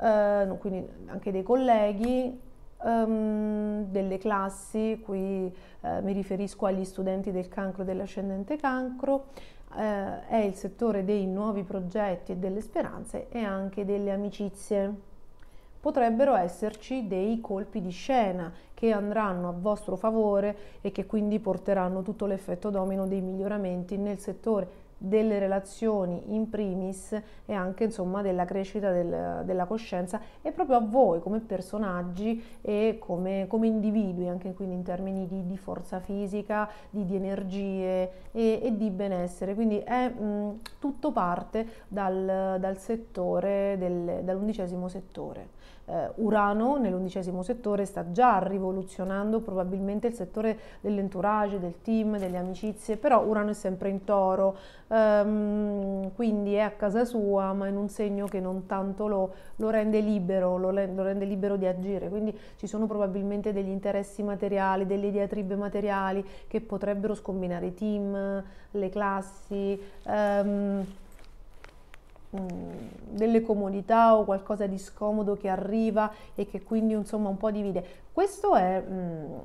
eh, quindi anche dei colleghi, ehm, delle classi, qui eh, mi riferisco agli studenti del cancro e dell'ascendente cancro, eh, è il settore dei nuovi progetti e delle speranze e anche delle amicizie potrebbero esserci dei colpi di scena che andranno a vostro favore e che quindi porteranno tutto l'effetto domino dei miglioramenti nel settore delle relazioni in primis e anche insomma della crescita del, della coscienza e proprio a voi come personaggi e come, come individui anche quindi in termini di, di forza fisica, di, di energie e, e, di benessere quindi è mh, mm, tutto parte dal, dal settore del, dall'undicesimo settore eh, Urano nell'undicesimo settore sta già rivoluzionando probabilmente il settore dell'entourage, del team, delle amicizie però Urano è sempre in toro um, quindi è a casa sua ma in un segno che non tanto lo, lo rende libero, lo, lo, rende libero di agire, quindi ci sono probabilmente degli interessi materiali, delle diatribe materiali che potrebbero scombinare i team, le classi. Um, delle comodità o qualcosa di scomodo che arriva e che quindi insomma un po' divide. Questo è mh, mm,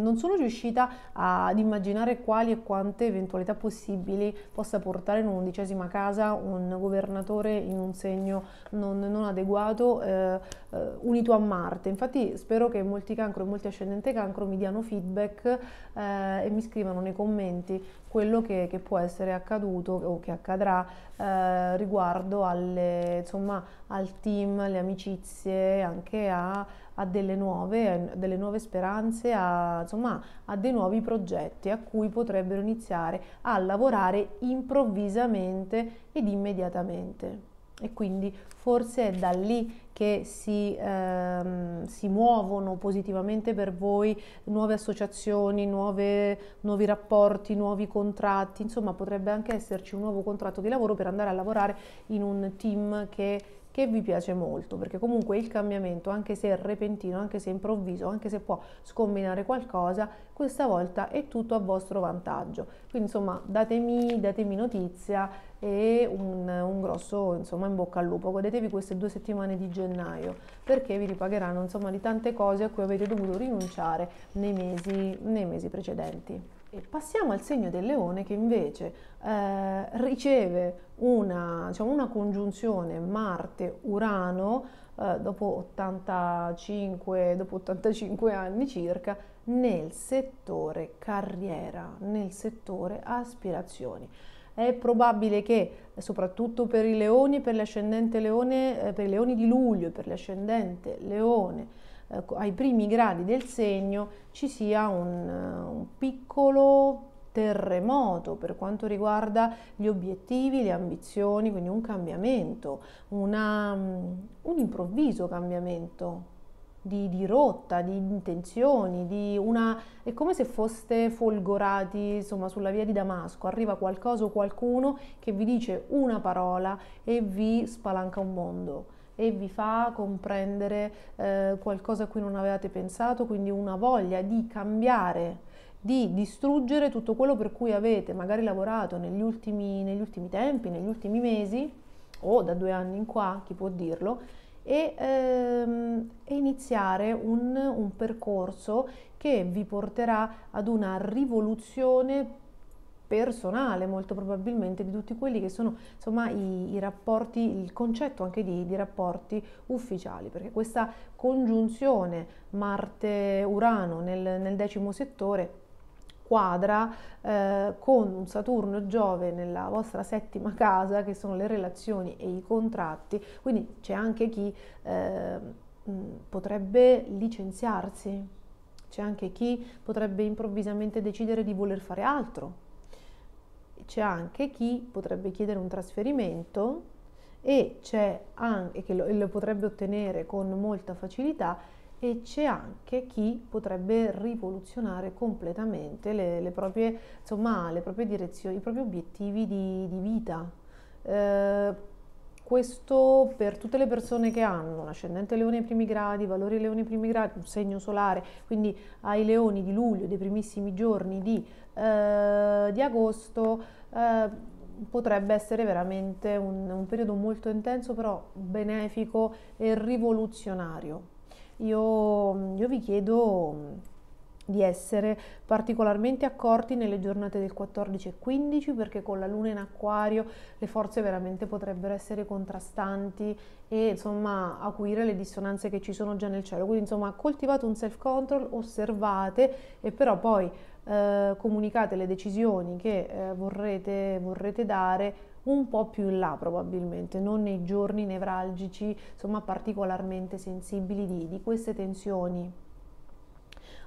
non sono riuscita ad immaginare quali e quante eventualità possibili possa portare in un'undicesima casa un governatore in un segno non, non adeguato eh, eh unito a Marte. Infatti spero che molti cancro e molti ascendente cancro mi diano feedback eh, e mi scrivano nei commenti quello che, che, può essere accaduto o che accadrà eh, riguardo alle, insomma, al team, alle amicizie, anche a, a, delle, nuove, a delle, nuove, speranze, a, insomma, a, dei nuovi progetti a cui potrebbero iniziare a lavorare improvvisamente ed immediatamente e quindi forse è da lì che si, ehm, si muovono positivamente per voi nuove associazioni, nuove, nuovi rapporti, nuovi contratti, insomma potrebbe anche esserci un nuovo contratto di lavoro per andare a lavorare in un team che che vi piace molto, perché comunque il cambiamento, anche se repentino, anche se improvviso, anche se può scombinare qualcosa, questa volta è tutto a vostro vantaggio. Quindi insomma datemi, datemi notizia, e un, un, grosso insomma in bocca al lupo. Godetevi queste due settimane di gennaio perché vi ripagheranno insomma di tante cose a cui avete dovuto rinunciare nei mesi, nei mesi precedenti. E passiamo al segno del leone che invece eh, riceve una, diciamo, una congiunzione Marte-Urano eh, dopo, 85, dopo 85 anni circa nel settore carriera, nel settore aspirazioni è probabile che soprattutto per i leoni, per l'ascendente leone, eh, per i leoni di luglio, per l'ascendente leone, eh, ai primi gradi del segno ci sia un, eh, un piccolo terremoto per quanto riguarda gli obiettivi, le ambizioni, quindi un cambiamento, una, mm, un improvviso cambiamento di, di, rotta, di intenzioni, di una... è come se foste folgorati insomma, sulla via di Damasco, arriva qualcosa o qualcuno che vi dice una parola e vi spalanca un mondo e vi fa comprendere eh, qualcosa a cui non avevate pensato, quindi una voglia di cambiare, di distruggere tutto quello per cui avete magari lavorato negli ultimi, negli ultimi tempi, negli ultimi mesi o da due anni in qua, chi può dirlo, e, ehm, e iniziare un, un percorso che vi porterà ad una rivoluzione personale molto probabilmente di tutti quelli che sono insomma i, i rapporti, il concetto anche di, di, rapporti ufficiali, perché questa congiunzione Marte-Urano nel, nel decimo settore quadra eh, con un Saturno e Giove nella vostra settima casa, che sono le relazioni e i contratti, quindi c'è anche chi eh, potrebbe licenziarsi, c'è anche chi potrebbe improvvisamente decidere di voler fare altro, c'è anche chi potrebbe chiedere un trasferimento e c'è anche, che lo, lo potrebbe ottenere con molta facilità, e c'è anche chi potrebbe rivoluzionare completamente le, le, proprie, insomma, le proprie, direzioni, i propri obiettivi di, di vita. Eh, questo per tutte le persone che hanno un ascendente leone ai primi gradi, valori leone ai primi gradi, un segno solare, quindi ai leoni di luglio, dei primissimi giorni di, eh, di agosto, eh, potrebbe essere veramente un, un periodo molto intenso, però benefico e rivoluzionario io, io vi chiedo di essere particolarmente accorti nelle giornate del 14 e 15 perché con la luna in acquario le forze veramente potrebbero essere contrastanti e insomma acuire le dissonanze che ci sono già nel cielo quindi insomma coltivate un self control osservate e però poi eh, comunicate le decisioni che eh, vorrete, vorrete dare un po' più in là probabilmente, non nei giorni nevralgici, insomma particolarmente sensibili di, di queste tensioni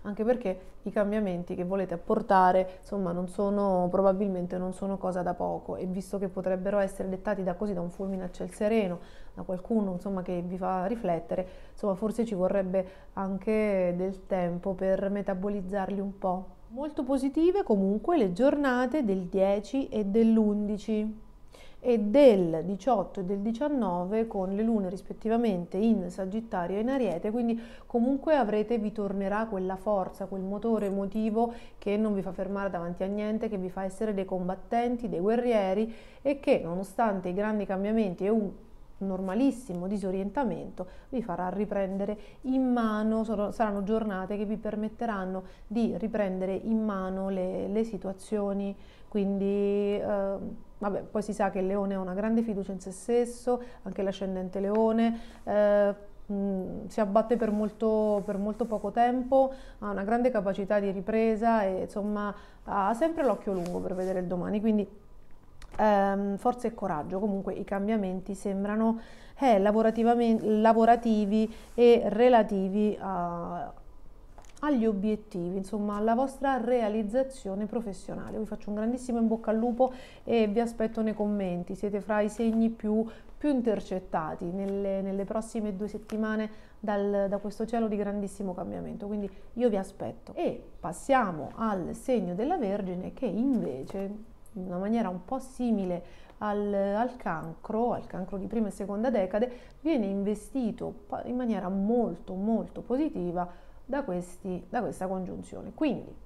anche perché i cambiamenti che volete apportare insomma non sono probabilmente non sono cosa da poco e visto che potrebbero essere dettati da così da un fulmine a ciel sereno da qualcuno insomma che vi fa riflettere insomma forse ci vorrebbe anche del tempo per metabolizzarli un po' molto positive comunque le giornate del 10 e dell'11 e del 18 e del 19 con le lune rispettivamente in Sagittario e in Ariete, quindi comunque avrete, vi tornerà quella forza, quel motore emotivo che non vi fa fermare davanti a niente, che vi fa essere dei combattenti, dei guerrieri e che nonostante i grandi cambiamenti e un normalissimo disorientamento vi farà riprendere in mano, saranno giornate che vi permetteranno di riprendere in mano le, le situazioni quindi eh, vabbè, poi si sa che il leone ha una grande fiducia in se stesso, anche l'ascendente leone, eh, mh, mm, si abbatte per molto, per molto, poco tempo, ha una grande capacità di ripresa e insomma ha sempre l'occhio lungo per vedere il domani, quindi ehm, forza e coraggio, comunque i cambiamenti sembrano eh, lavorativi e relativi a agli obiettivi, insomma alla vostra realizzazione professionale. vi faccio un grandissimo in bocca al lupo e vi aspetto nei commenti, siete fra i segni più, più intercettati nelle, nelle, prossime due settimane dal, da questo cielo di grandissimo cambiamento, quindi io vi aspetto. E passiamo al segno della Vergine che invece in una maniera un po' simile al, al, cancro, al cancro di prima e seconda decade, viene investito in maniera molto molto positiva da, questi, da questa congiunzione. Quindi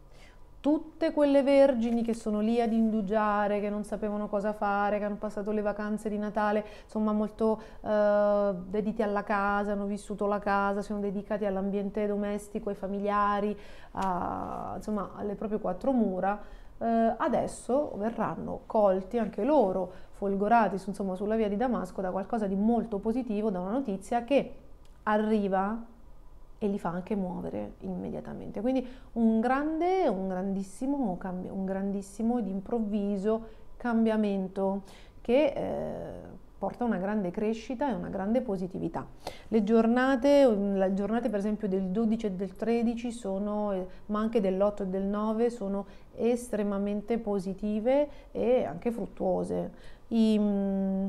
tutte quelle vergini che sono lì ad indugiare, che non sapevano cosa fare, che hanno passato le vacanze di Natale, insomma molto eh, dediti alla casa, hanno vissuto la casa, sono dedicati all'ambiente domestico, ai familiari, a, insomma alle proprie quattro mura, eh, adesso verranno colti anche loro, folgorati insomma, sulla via di Damasco da qualcosa di molto positivo, da una notizia che arriva e li fa anche muovere immediatamente. Quindi un grande, un grandissimo, un grandissimo ed improvviso cambiamento che eh, porta una grande crescita e una grande positività. Le giornate, mm, le giornate per esempio del 12 e del 13 sono, eh, ma anche dell'8 e del 9 sono estremamente positive e anche fruttuose. I, mm,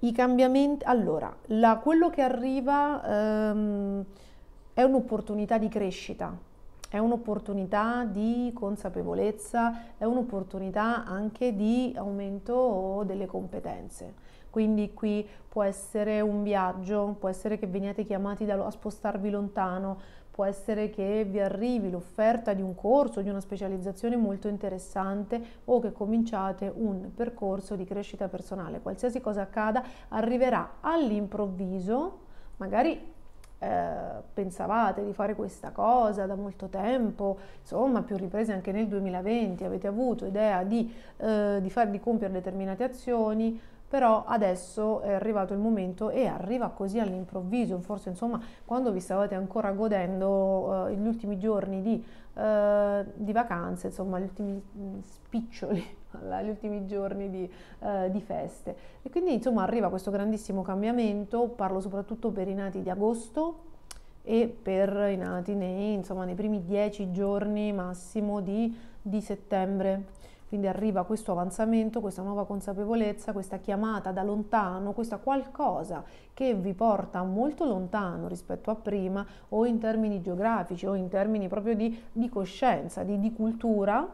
i cambiamenti, allora, la, quello che arriva ehm, è un'opportunità di crescita, è un'opportunità di consapevolezza, è un'opportunità anche di aumento delle competenze. Quindi qui può essere un viaggio, può essere che veniate chiamati da, a spostarvi lontano, può essere che vi arrivi l'offerta di un corso, di una specializzazione molto interessante o che cominciate un percorso di crescita personale. Qualsiasi cosa accada arriverà all'improvviso, magari eh, pensavate di fare questa cosa da molto tempo, insomma più riprese anche nel 2020, avete avuto idea di, eh, di, far, di compiere determinate azioni, però adesso è arrivato il momento e arriva così all'improvviso, forse insomma quando vi stavate ancora godendo eh, gli ultimi giorni di, eh, di, vacanze, insomma gli ultimi mm, spiccioli, gli ultimi giorni di, eh, di feste. E quindi insomma arriva questo grandissimo cambiamento, parlo soprattutto per i nati di agosto, e per i nati nei, insomma, nei primi dieci giorni massimo di, di settembre. Quindi arriva questo avanzamento, questa nuova consapevolezza, questa chiamata da lontano, questa qualcosa che vi porta molto lontano rispetto a prima o in termini geografici o in termini proprio di, di coscienza, di, di cultura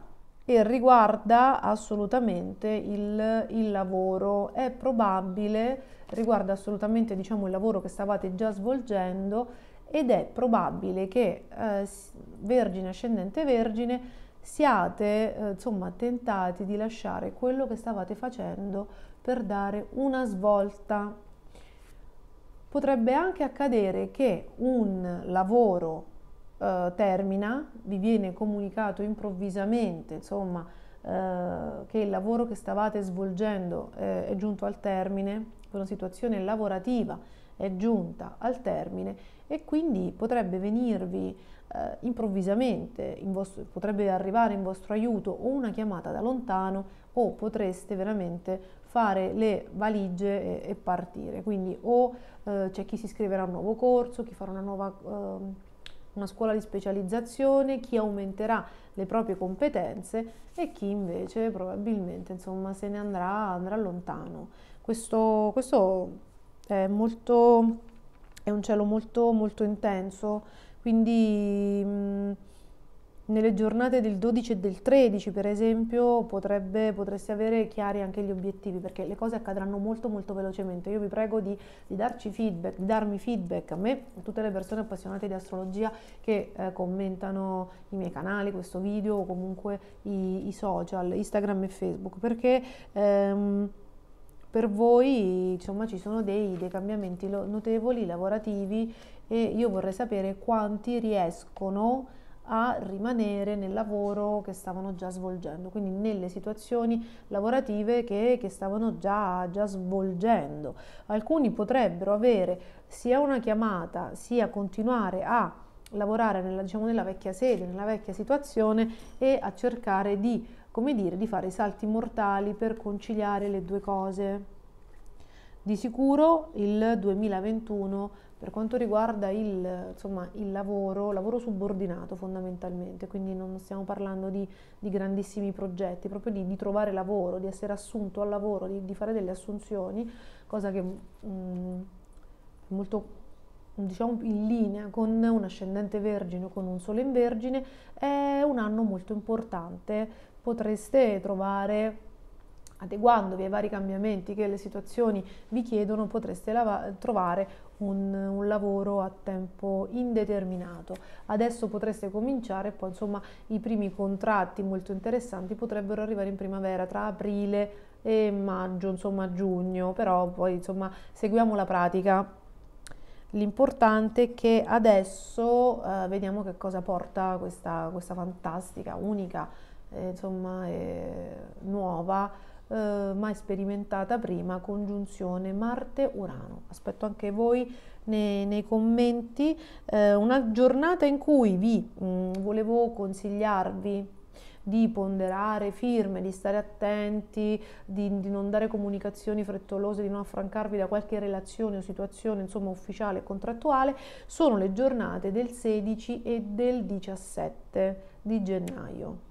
e riguarda assolutamente il, il, lavoro. È probabile, riguarda assolutamente diciamo, il lavoro che stavate già svolgendo ed è probabile che eh, Vergine, Ascendente Vergine, siate eh, insomma tentati di lasciare quello che stavate facendo per dare una svolta. Potrebbe anche accadere che un lavoro eh, termina, vi viene comunicato improvvisamente, insomma, eh, che il lavoro che stavate svolgendo eh, è giunto al termine, una situazione lavorativa è giunta al termine e quindi potrebbe venirvi eh, improvvisamente vostro, potrebbe arrivare in vostro aiuto o una chiamata da lontano o potreste veramente fare le valigie e, e partire. Quindi o eh, c'è chi si iscriverà a un nuovo corso, chi farà una nuova... Eh, una scuola di specializzazione, chi aumenterà le proprie competenze e chi invece probabilmente insomma, se ne andrà, andrà lontano. Questo, questo è, molto, è, un cielo molto, molto intenso quindi nelle giornate del 12 e del 13, per esempio, potrebbe, potreste avere chiari anche gli obiettivi, perché le cose accadranno molto molto velocemente. Io vi prego di, di darci feedback, di darmi feedback a me a tutte le persone appassionate di astrologia che eh, commentano i miei canali, questo video o comunque i, i social, Instagram e Facebook, perché... Ehm, per voi insomma, ci sono dei, dei cambiamenti notevoli lavorativi e io vorrei sapere quanti riescono a rimanere nel lavoro che stavano già svolgendo, quindi nelle situazioni lavorative che, che stavano già, già, svolgendo. Alcuni potrebbero avere sia una chiamata sia continuare a lavorare nella, diciamo, nella vecchia sede, nella vecchia situazione e a cercare di come dire, di fare salti mortali per conciliare le due cose. Di sicuro il 2021 per quanto riguarda il, insomma, il lavoro, lavoro subordinato fondamentalmente, quindi non stiamo parlando di, di grandissimi progetti, proprio di, di, trovare lavoro, di essere assunto al lavoro, di, di fare delle assunzioni, cosa che mh, mm, è molto diciamo in linea con un ascendente vergine o con un sole in vergine, è un anno molto importante potreste trovare, adeguandovi ai vari cambiamenti che le situazioni vi chiedono, potreste trovare un, un, lavoro a tempo indeterminato. Adesso potreste cominciare, poi insomma i primi contratti molto interessanti potrebbero arrivare in primavera, tra aprile e maggio, insomma giugno, però poi insomma seguiamo la pratica. L'importante è che adesso eh, vediamo che cosa porta questa, questa fantastica, unica eh, insomma, eh, nuova, eh, mai sperimentata prima, congiunzione Marte-Urano. Aspetto anche voi nei, nei commenti. Eh, una giornata in cui vi mh, mm, volevo consigliarvi di ponderare firme, di stare attenti, di, di, non dare comunicazioni frettolose, di non affrancarvi da qualche relazione o situazione insomma, ufficiale e contrattuale, sono le giornate del 16 e del 17 di gennaio.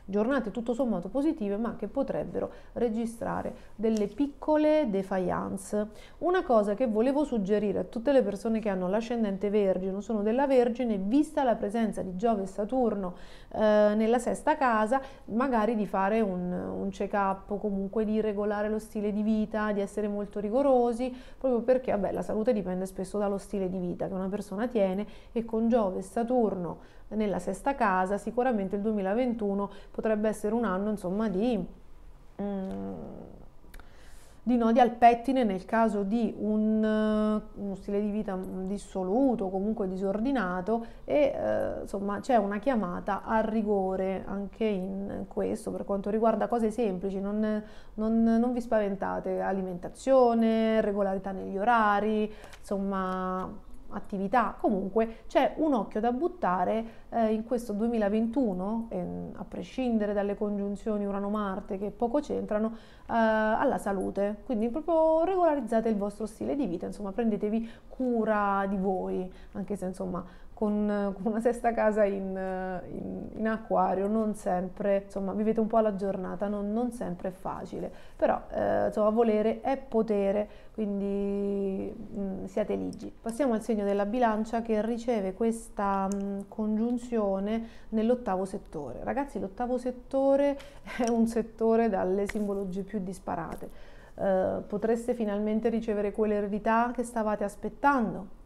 giornate tutto sommato positive ma che potrebbero registrare delle piccole defiance. Una cosa che volevo suggerire a tutte le persone che hanno l'ascendente vergine o sono della vergine, vista la presenza di Giove e Saturno eh, nella sesta casa, magari di fare un, un check-up, comunque di regolare lo stile di vita, di essere molto rigorosi, proprio perché vabbè, la salute dipende spesso dallo stile di vita che una persona tiene e con Giove e Saturno nella sesta casa sicuramente il 2021 potrebbe potrebbe essere un anno insomma di, um, di nodi al pettine nel caso di un, uh, uno stile di vita dissoluto, comunque disordinato e uh, insomma c'è una chiamata al rigore anche in questo per quanto riguarda cose semplici, non, non, non vi spaventate, alimentazione, regolarità negli orari, insomma attività, comunque c'è un occhio da buttare eh, in questo 2021, eh, a prescindere dalle congiunzioni Urano-Marte che poco c'entrano, eh, alla salute. Quindi proprio regolarizzate il vostro stile di vita, insomma prendetevi cura di voi, anche se insomma con, con una sesta casa in, in, in, acquario, non sempre, insomma, vivete un po' alla giornata, non, non sempre è facile, però eh, insomma, volere è potere, quindi mh, mm, siate ligi. Passiamo al segno della bilancia che riceve questa mh, mm, congiunzione nell'ottavo settore. Ragazzi, l'ottavo settore è un settore dalle simbologie più disparate. Eh, potreste finalmente ricevere quell'eredità che stavate aspettando,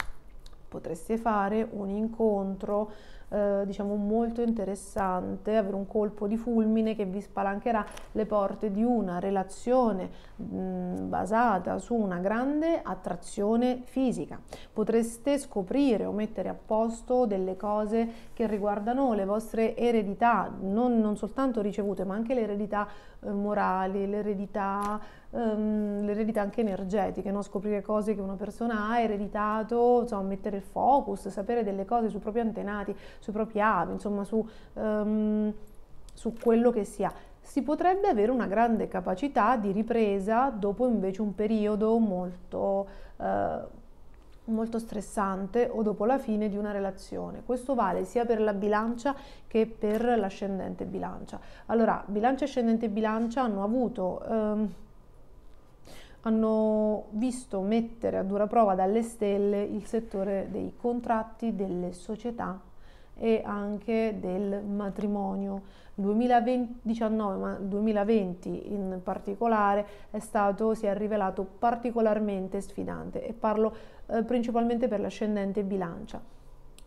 potreste fare un incontro eh, diciamo molto interessante, avere un colpo di fulmine che vi spalancherà le porte di una relazione mh, mm, basata su una grande attrazione fisica. Potreste scoprire o mettere a posto delle cose che riguardano le vostre eredità, non, non soltanto ricevute ma anche le eredità eh, morali, l'eredità, um, l'eredità anche energetica, no? scoprire cose che una persona ha ereditato, insomma, mettere il focus, sapere delle cose sui propri antenati, sui propri avi, insomma su, um, su quello che si ha si potrebbe avere una grande capacità di ripresa dopo invece un periodo molto eh, molto stressante o dopo la fine di una relazione. Questo vale sia per la bilancia che per l'ascendente bilancia. Allora, bilancia e ascendente bilancia hanno avuto... Ehm, hanno visto mettere a dura prova dalle stelle il settore dei contratti, delle società e anche del matrimonio 2019, ma il 2020 in particolare, è stato, si è rivelato particolarmente sfidante e parlo eh, principalmente per l'ascendente bilancia.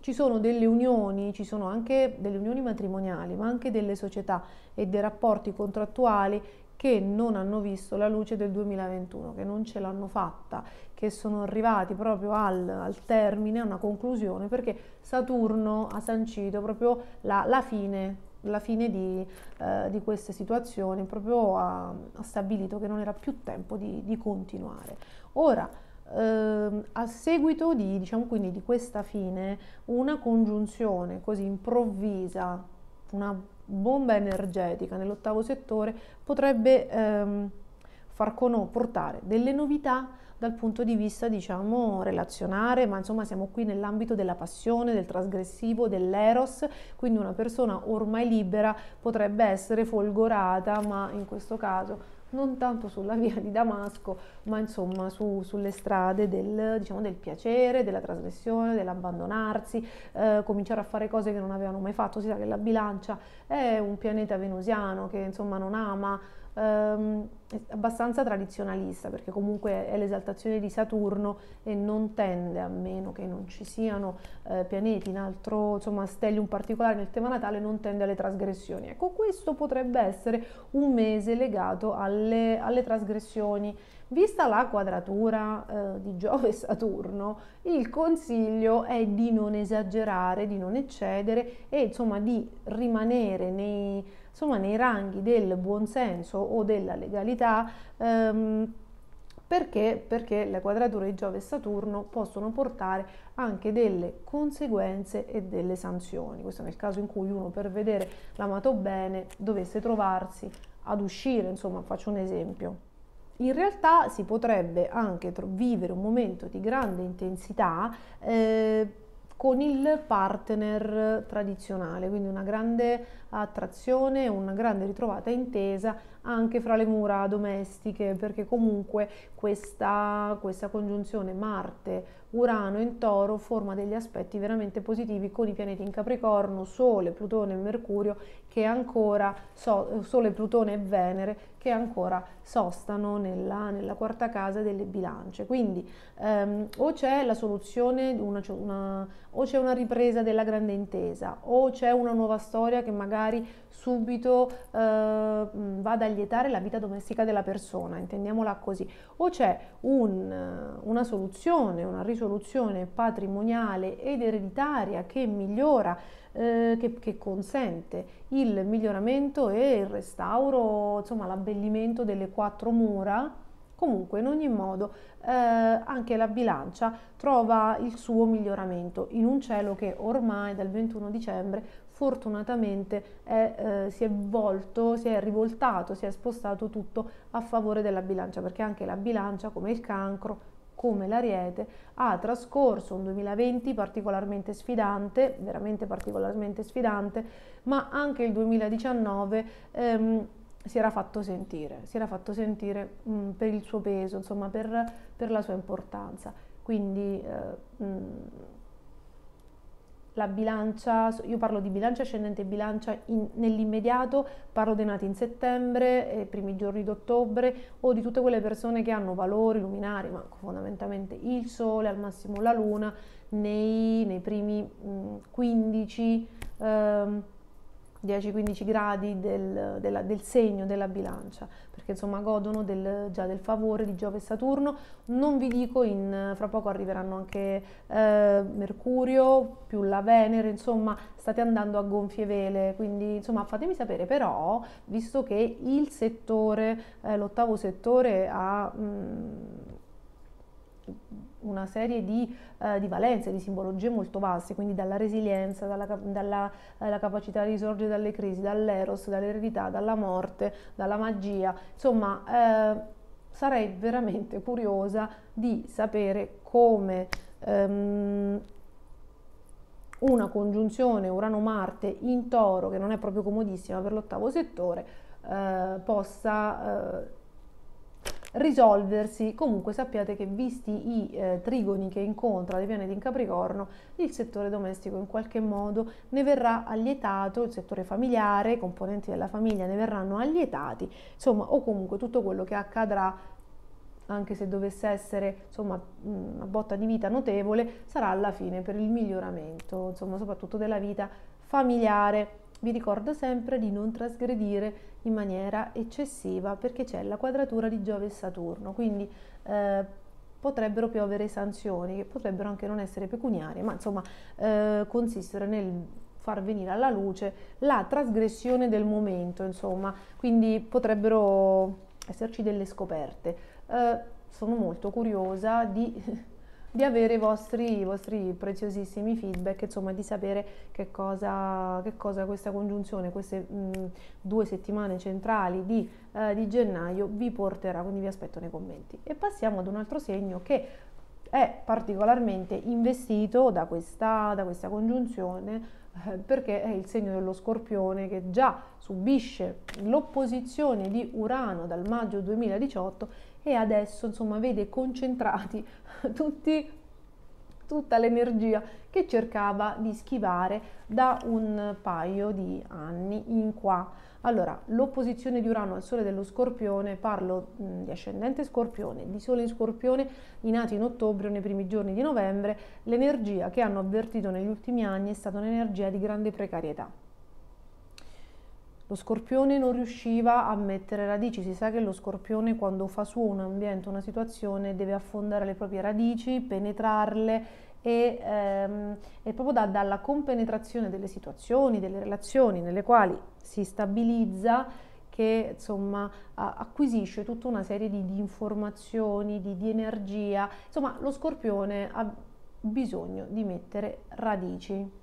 Ci sono delle unioni, ci sono anche delle unioni matrimoniali, ma anche delle società e dei rapporti contrattuali che non hanno visto la luce del 2021, che non ce l'hanno fatta, che sono arrivati proprio al, al termine, a una conclusione, perché Saturno ha sancito proprio la, la fine la fine di, eh, di queste situazioni proprio ha, ha, stabilito che non era più tempo di, di continuare. Ora, ehm, a seguito di, diciamo quindi, di questa fine, una congiunzione così improvvisa, una bomba energetica nell'ottavo settore potrebbe ehm, far portare delle novità dal punto di vista, diciamo, relazionare, ma insomma siamo qui nell'ambito della passione, del trasgressivo, dell'eros, quindi una persona ormai libera potrebbe essere folgorata, ma in questo caso non tanto sulla via di Damasco, ma insomma su, sulle strade del, diciamo, del, piacere, della trasgressione, dell'abbandonarsi, eh, cominciare a fare cose che non avevano mai fatto. Si sa che la bilancia è un pianeta venusiano che insomma non ama ehm, abbastanza tradizionalista perché comunque è l'esaltazione di Saturno e non tende, a meno che non ci siano eh, pianeti in altro, insomma stelli un particolare nel tema natale, non tende alle trasgressioni. Ecco, questo potrebbe essere un mese legato alle, alle trasgressioni. Vista la quadratura eh, di Giove e Saturno, il consiglio è di non esagerare, di non eccedere e insomma di rimanere nei insomma nei ranghi del buonsenso o della legalità ehm, perché? Perché la quadratura di Giove e Saturno possono portare anche delle conseguenze e delle sanzioni. Questo nel caso in cui uno per vedere l'amato bene dovesse trovarsi ad uscire, insomma faccio un esempio. In realtà si potrebbe anche vivere un momento di grande intensità eh, con il partner tradizionale, quindi una grande attrazione, una grande ritrovata intesa anche fra le mura domestiche, perché comunque questa, questa congiunzione Marte-Urano in Toro forma degli aspetti veramente positivi con i pianeti in Capricorno, Sole, Plutone e Mercurio, che ancora, so, Sole, Plutone e Venere, che ancora sostano nella, nella quarta casa delle bilance. Quindi ehm, o c'è la soluzione, una, una, o c'è una ripresa della grande intesa, o c'è una nuova storia che magari magari subito eh, vada a lietare la vita domestica della persona, intendiamola così, o c'è un, una soluzione, una risoluzione patrimoniale ed ereditaria che migliora, eh, che, che, consente il miglioramento e il restauro, insomma l'abbellimento delle quattro mura, Comunque, in ogni modo, eh, anche la bilancia trova il suo miglioramento in un cielo che ormai dal 21 dicembre fortunatamente è, eh, si è volto, si è rivoltato, si è spostato tutto a favore della bilancia, perché anche la bilancia, come il cancro, come l'Ariete, ha trascorso un 2020 particolarmente sfidante, veramente particolarmente sfidante, ma anche il 2019 ehm, si era fatto sentire, si era fatto sentire mh, mm, per il suo peso, insomma per, per la sua importanza. Quindi eh, mh, mm, la bilancia, io parlo di bilancia ascendente e bilancia nell'immediato, parlo dei nati in settembre, eh, primi giorni d'ottobre o di tutte quelle persone che hanno valori luminari, ma fondamentalmente il sole, al massimo la luna, nei, nei primi mh, 15... Ehm, 10-15 gradi del, della, del, segno della bilancia, perché insomma godono del, già del favore di Giove e Saturno. Non vi dico, in, fra poco arriveranno anche eh, Mercurio più la Venere, insomma state andando a gonfie vele, quindi insomma fatemi sapere però, visto che il settore, eh, l'ottavo settore ha... Mh, mm, una serie di, eh, di, valenze, di simbologie molto vaste, quindi dalla resilienza, dalla, dalla eh, capacità di risorgere dalle crisi, dall'eros, dall'eredità, dalla morte, dalla magia. Insomma, eh, sarei veramente curiosa di sapere come ehm, una congiunzione Urano-Marte in toro, che non è proprio comodissima per l'ottavo settore, eh, possa eh, risolversi. Comunque sappiate che visti i eh, trigoni che incontra dei pianeti in Capricorno, il settore domestico in qualche modo ne verrà allietato, il settore familiare, i componenti della famiglia ne verranno allietati, insomma, o comunque tutto quello che accadrà anche se dovesse essere insomma, una botta di vita notevole, sarà alla fine per il miglioramento, insomma, soprattutto della vita familiare vi ricordo sempre di non trasgredire in maniera eccessiva perché c'è la quadratura di Giove e Saturno, quindi eh, potrebbero piovere sanzioni che potrebbero anche non essere pecuniarie, ma insomma eh, consistere nel far venire alla luce la trasgressione del momento, insomma, quindi potrebbero esserci delle scoperte. Eh, sono molto curiosa di di avere i vostri, i vostri preziosissimi feedback, insomma di sapere che cosa, che cosa questa congiunzione, queste mh, mm, due settimane centrali di, eh, di gennaio vi porterà, quindi vi aspetto nei commenti. E passiamo ad un altro segno che è particolarmente investito da questa, da questa congiunzione eh, perché è il segno dello scorpione che già subisce l'opposizione di Urano dal maggio 2018 e adesso insomma vede concentrati tutti tutta l'energia che cercava di schivare da un paio di anni in qua. Allora, l'opposizione di Urano al Sole dello Scorpione, parlo mh, di ascendente Scorpione, di Sole in Scorpione, i nati in ottobre o nei primi giorni di novembre, l'energia che hanno avvertito negli ultimi anni è stata un'energia di grande precarietà lo scorpione non riusciva a mettere radici, si sa che lo scorpione quando fa suo un ambiente, una situazione, deve affondare le proprie radici, penetrarle e, ehm, e proprio da, dalla compenetrazione delle situazioni, delle relazioni nelle quali si stabilizza che insomma acquisisce tutta una serie di, di informazioni, di, di, energia, insomma lo scorpione ha bisogno di mettere radici.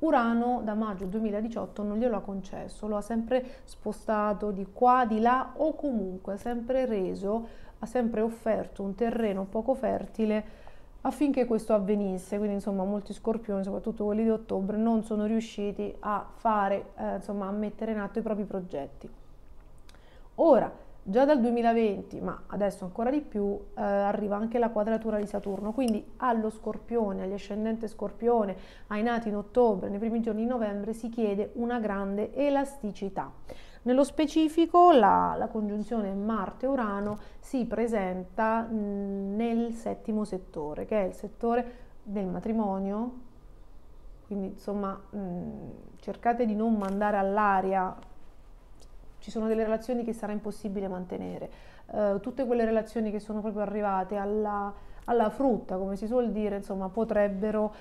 Urano da maggio 2018 non glielo ha concesso, lo ha sempre spostato di qua, di là o comunque ha sempre reso, ha sempre offerto un terreno poco fertile affinché questo avvenisse. Quindi insomma molti scorpioni, soprattutto quelli di ottobre, non sono riusciti a fare, eh, insomma a mettere in atto i propri progetti. Ora, già dal 2020, ma adesso ancora di più, eh, arriva anche la quadratura di Saturno, quindi allo scorpione, agli ascendente scorpione, ai nati in ottobre, nei primi giorni di novembre, si chiede una grande elasticità. Nello specifico la, la congiunzione Marte-Urano si presenta mm, nel settimo settore, che è il settore del matrimonio, quindi insomma mh, mm, cercate di non mandare all'aria ci sono delle relazioni che sarà impossibile mantenere, eh, tutte quelle relazioni che sono proprio arrivate alla, alla frutta, come si suol dire, insomma, potrebbero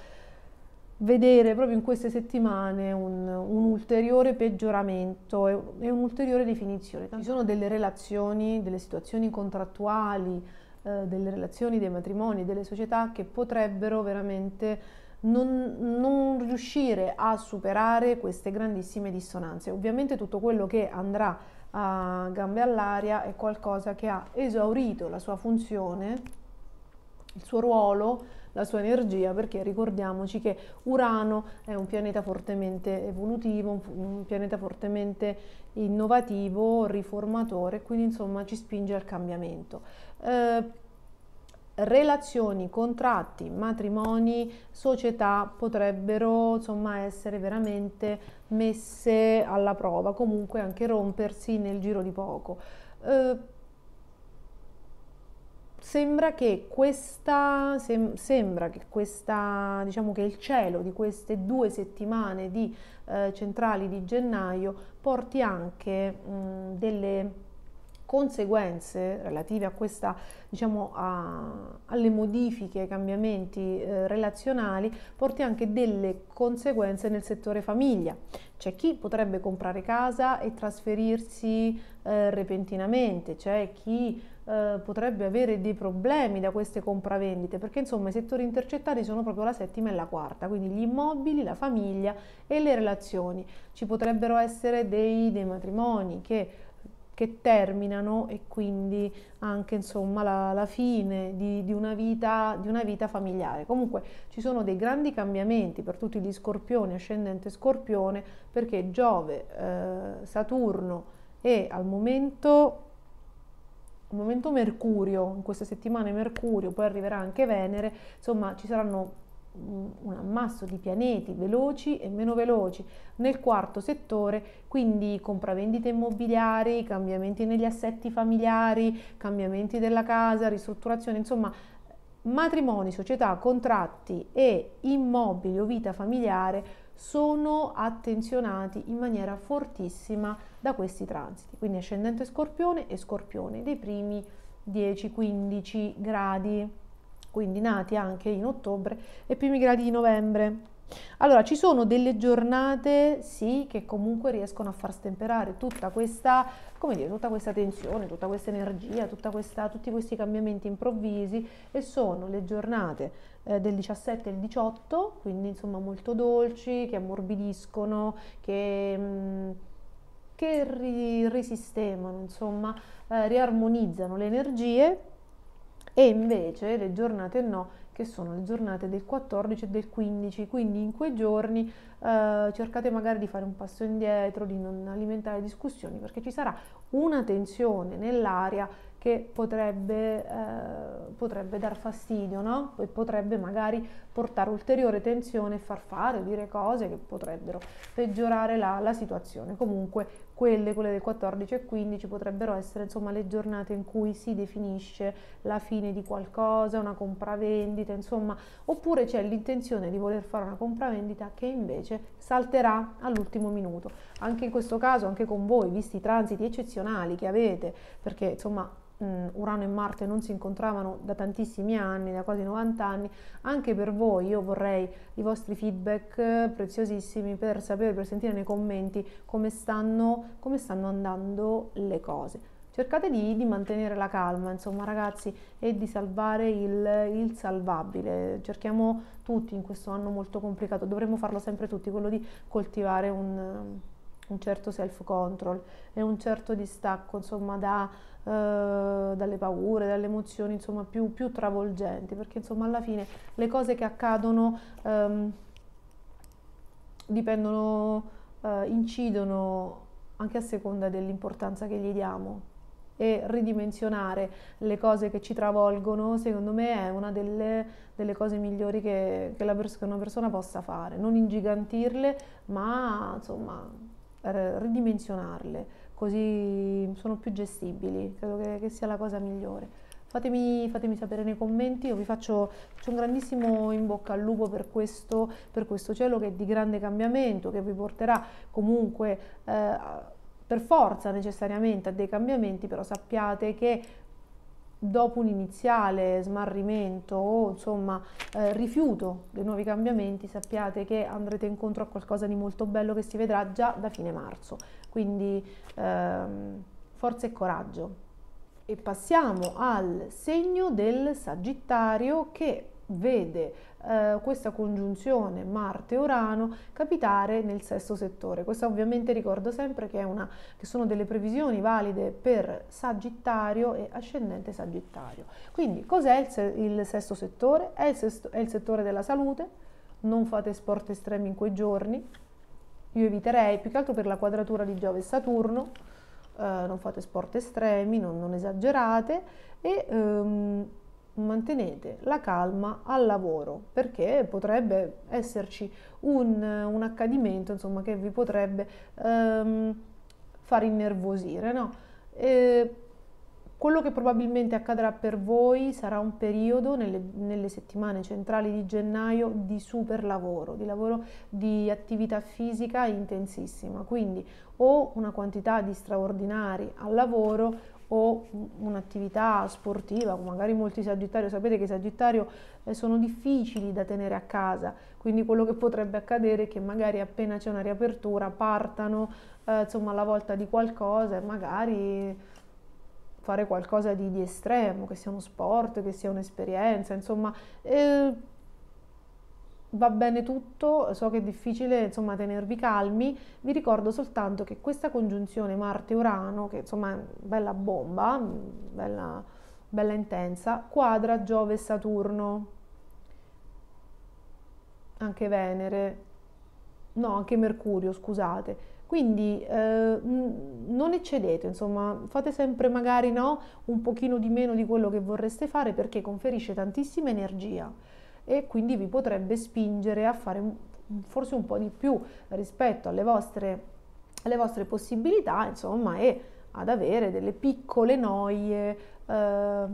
vedere proprio in queste settimane un, un ulteriore peggioramento e, e un'ulteriore definizione. Ci sono delle relazioni, delle situazioni contrattuali, eh, delle relazioni dei matrimoni, delle società che potrebbero veramente non, non riuscire a superare queste grandissime dissonanze. Ovviamente tutto quello che andrà a gambe all'aria è qualcosa che ha esaurito la sua funzione, il suo ruolo, la sua energia, perché ricordiamoci che Urano è un pianeta fortemente evolutivo, un pianeta fortemente innovativo, riformatore, quindi insomma ci spinge al cambiamento. Eh, relazioni, contratti, matrimoni, società potrebbero insomma essere veramente messe alla prova, comunque anche rompersi nel giro di poco. Eh, sembra che questa, sem sembra che questa, diciamo che il cielo di queste due settimane di eh, centrali di gennaio porti anche mh, delle conseguenze relative a questa, diciamo, a, alle modifiche, ai cambiamenti eh, relazionali, porti anche delle conseguenze nel settore famiglia. C'è chi potrebbe comprare casa e trasferirsi eh, repentinamente, c'è chi eh, potrebbe avere dei problemi da queste compravendite, perché insomma i settori intercettati sono proprio la settima e la quarta, quindi gli immobili, la famiglia e le relazioni. Ci potrebbero essere dei, dei matrimoni che che terminano e quindi anche insomma la, la fine di, di, una vita, di una vita familiare. Comunque ci sono dei grandi cambiamenti per tutti gli scorpioni, ascendente scorpione, perché Giove, eh, Saturno e al momento al momento Mercurio, in questa settimana Mercurio, poi arriverà anche Venere, insomma ci saranno un ammasso di pianeti veloci e meno veloci nel quarto settore, quindi compravendite immobiliari, cambiamenti negli assetti familiari, cambiamenti della casa, ristrutturazione, insomma matrimoni, società, contratti e immobili o vita familiare sono attenzionati in maniera fortissima da questi transiti. Quindi ascendente scorpione e scorpione dei primi 10-15 gradi quindi nati anche in ottobre e primi gradi di novembre. Allora, ci sono delle giornate, sì, che comunque riescono a far stemperare tutta questa, dire, tutta questa tensione, tutta questa energia, tutta questa, tutti questi cambiamenti improvvisi e sono le giornate eh, del 17 e il 18, quindi insomma molto dolci, che ammorbidiscono, che... Mh, mm, che ri risistemano, insomma, eh, riarmonizzano le energie e invece le giornate no che sono le giornate del 14 e del 15, quindi in quei giorni eh, cercate magari di fare un passo indietro, di non alimentare discussioni, perché ci sarà una tensione nell'aria che potrebbe, eh, potrebbe dar fastidio, no? E potrebbe magari portare ulteriore tensione e far fare, dire cose che potrebbero peggiorare la, la situazione. Comunque quelle, quelle, del 14 e 15 potrebbero essere insomma le giornate in cui si definisce la fine di qualcosa, una compravendita, insomma, oppure c'è l'intenzione di voler fare una compravendita che invece salterà all'ultimo minuto. Anche in questo caso, anche con voi, visti i transiti eccezionali che avete, perché insomma Urano e Marte non si incontravano da tantissimi anni, da quasi 90 anni, anche per voi voi, io vorrei i vostri feedback eh, preziosissimi per sapere, per sentire nei commenti come stanno, come stanno andando le cose. Cercate di, di, mantenere la calma, insomma ragazzi, e di salvare il, il salvabile. Cerchiamo tutti in questo anno molto complicato, dovremmo farlo sempre tutti, quello di coltivare un un certo self-control e un certo distacco insomma, da, eh, dalle paure, dalle emozioni insomma, più, più, travolgenti, perché insomma, alla fine le cose che accadono ehm, dipendono, eh, incidono anche a seconda dell'importanza che gli diamo e ridimensionare le cose che ci travolgono, secondo me è una delle, delle cose migliori che, che, la, che una persona possa fare, non ingigantirle, ma insomma eh, ridimensionarle, così sono più gestibili, credo che, che sia la cosa migliore. Fatemi, fatemi, sapere nei commenti, io vi faccio, faccio, un grandissimo in bocca al lupo per questo, per questo, cielo che è di grande cambiamento, che vi porterà comunque eh, per forza necessariamente a dei cambiamenti, però sappiate che dopo un iniziale smarrimento o insomma eh, rifiuto dei nuovi cambiamenti sappiate che andrete incontro a qualcosa di molto bello che si vedrà già da fine marzo quindi ehm, forza e coraggio e passiamo al segno del sagittario che vede eh, questa congiunzione Marte-Urano capitare nel sesto settore. Questo ovviamente ricordo sempre che, una, che, sono delle previsioni valide per Sagittario e ascendente Sagittario. Quindi cos'è il, il sesto settore? È il, sesto è il settore della salute, non fate sport estremi in quei giorni, io eviterei più che altro per la quadratura di Giove e Saturno, eh, non fate sport estremi, non, non esagerate e... Um, mantenete la calma al lavoro perché potrebbe esserci un, un accadimento insomma, che vi potrebbe ehm, far innervosire. No? E quello che probabilmente accadrà per voi sarà un periodo nelle, nelle, settimane centrali di gennaio di super lavoro, di lavoro di attività fisica intensissima, quindi o una quantità di straordinari al lavoro o un'attività sportiva, magari molti Sagittario, sapete che i Sagittario eh, sono difficili da tenere a casa, quindi quello che potrebbe accadere è che magari appena c'è una riapertura partano eh, insomma alla volta di qualcosa e magari fare qualcosa di, di, estremo, che sia uno sport, che sia un'esperienza, insomma eh, va bene tutto, so che è difficile insomma, tenervi calmi, vi ricordo soltanto che questa congiunzione Marte-Urano, che insomma è una bella bomba, mm, bella, bella intensa, quadra Giove e Saturno, anche Venere, no anche Mercurio, scusate. Quindi eh, non eccedete, insomma, fate sempre magari no, un pochino di meno di quello che vorreste fare perché conferisce tantissima energia e quindi vi potrebbe spingere a fare forse un po' di più rispetto alle vostre, alle vostre possibilità, insomma, e ad avere delle piccole noie. Eh,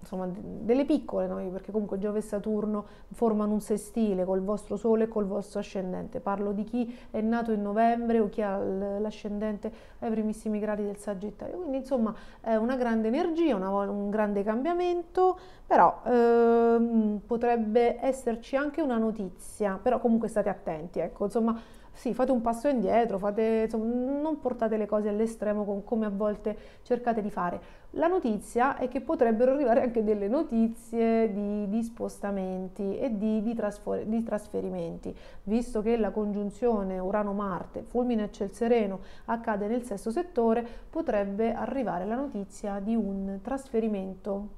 insomma, delle piccole noi, perché comunque Giove e Saturno formano un sestile col vostro Sole e col vostro ascendente. Parlo di chi è nato in novembre o chi ha l'ascendente ai primissimi gradi del Sagittario. Quindi, insomma, è una grande energia, una, un grande cambiamento, però ehm, potrebbe esserci anche una notizia, però comunque state attenti, ecco, insomma sì, fate un passo indietro, fate, insomma, non portate le cose all'estremo con, come a volte cercate di fare. La notizia è che potrebbero arrivare anche delle notizie di, di spostamenti e di, di, trasfer- di, trasferimenti, visto che la congiunzione Urano-Marte, fulmine e ciel sereno, accade nel sesto settore, potrebbe arrivare la notizia di un trasferimento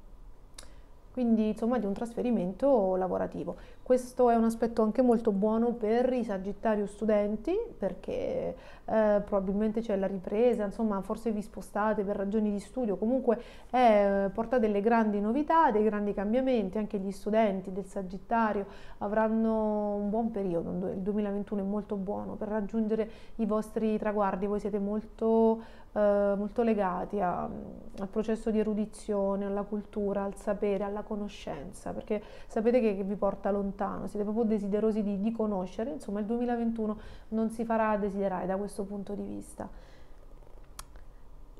quindi insomma di un trasferimento lavorativo. Questo è un aspetto anche molto buono per i sagittari studenti perché eh, probabilmente c'è la ripresa, insomma forse vi spostate per ragioni di studio, comunque eh, porta delle grandi novità, dei grandi cambiamenti, anche gli studenti del sagittario avranno un buon periodo, il 2021 è molto buono per raggiungere i vostri traguardi, voi siete molto eh, molto legati a, al processo di erudizione, alla cultura, al sapere, alla conoscenza, perché sapete che, che vi porta lontano, siete proprio desiderosi di, di conoscere, insomma il 2021 non si farà desiderare da questo punto di vista.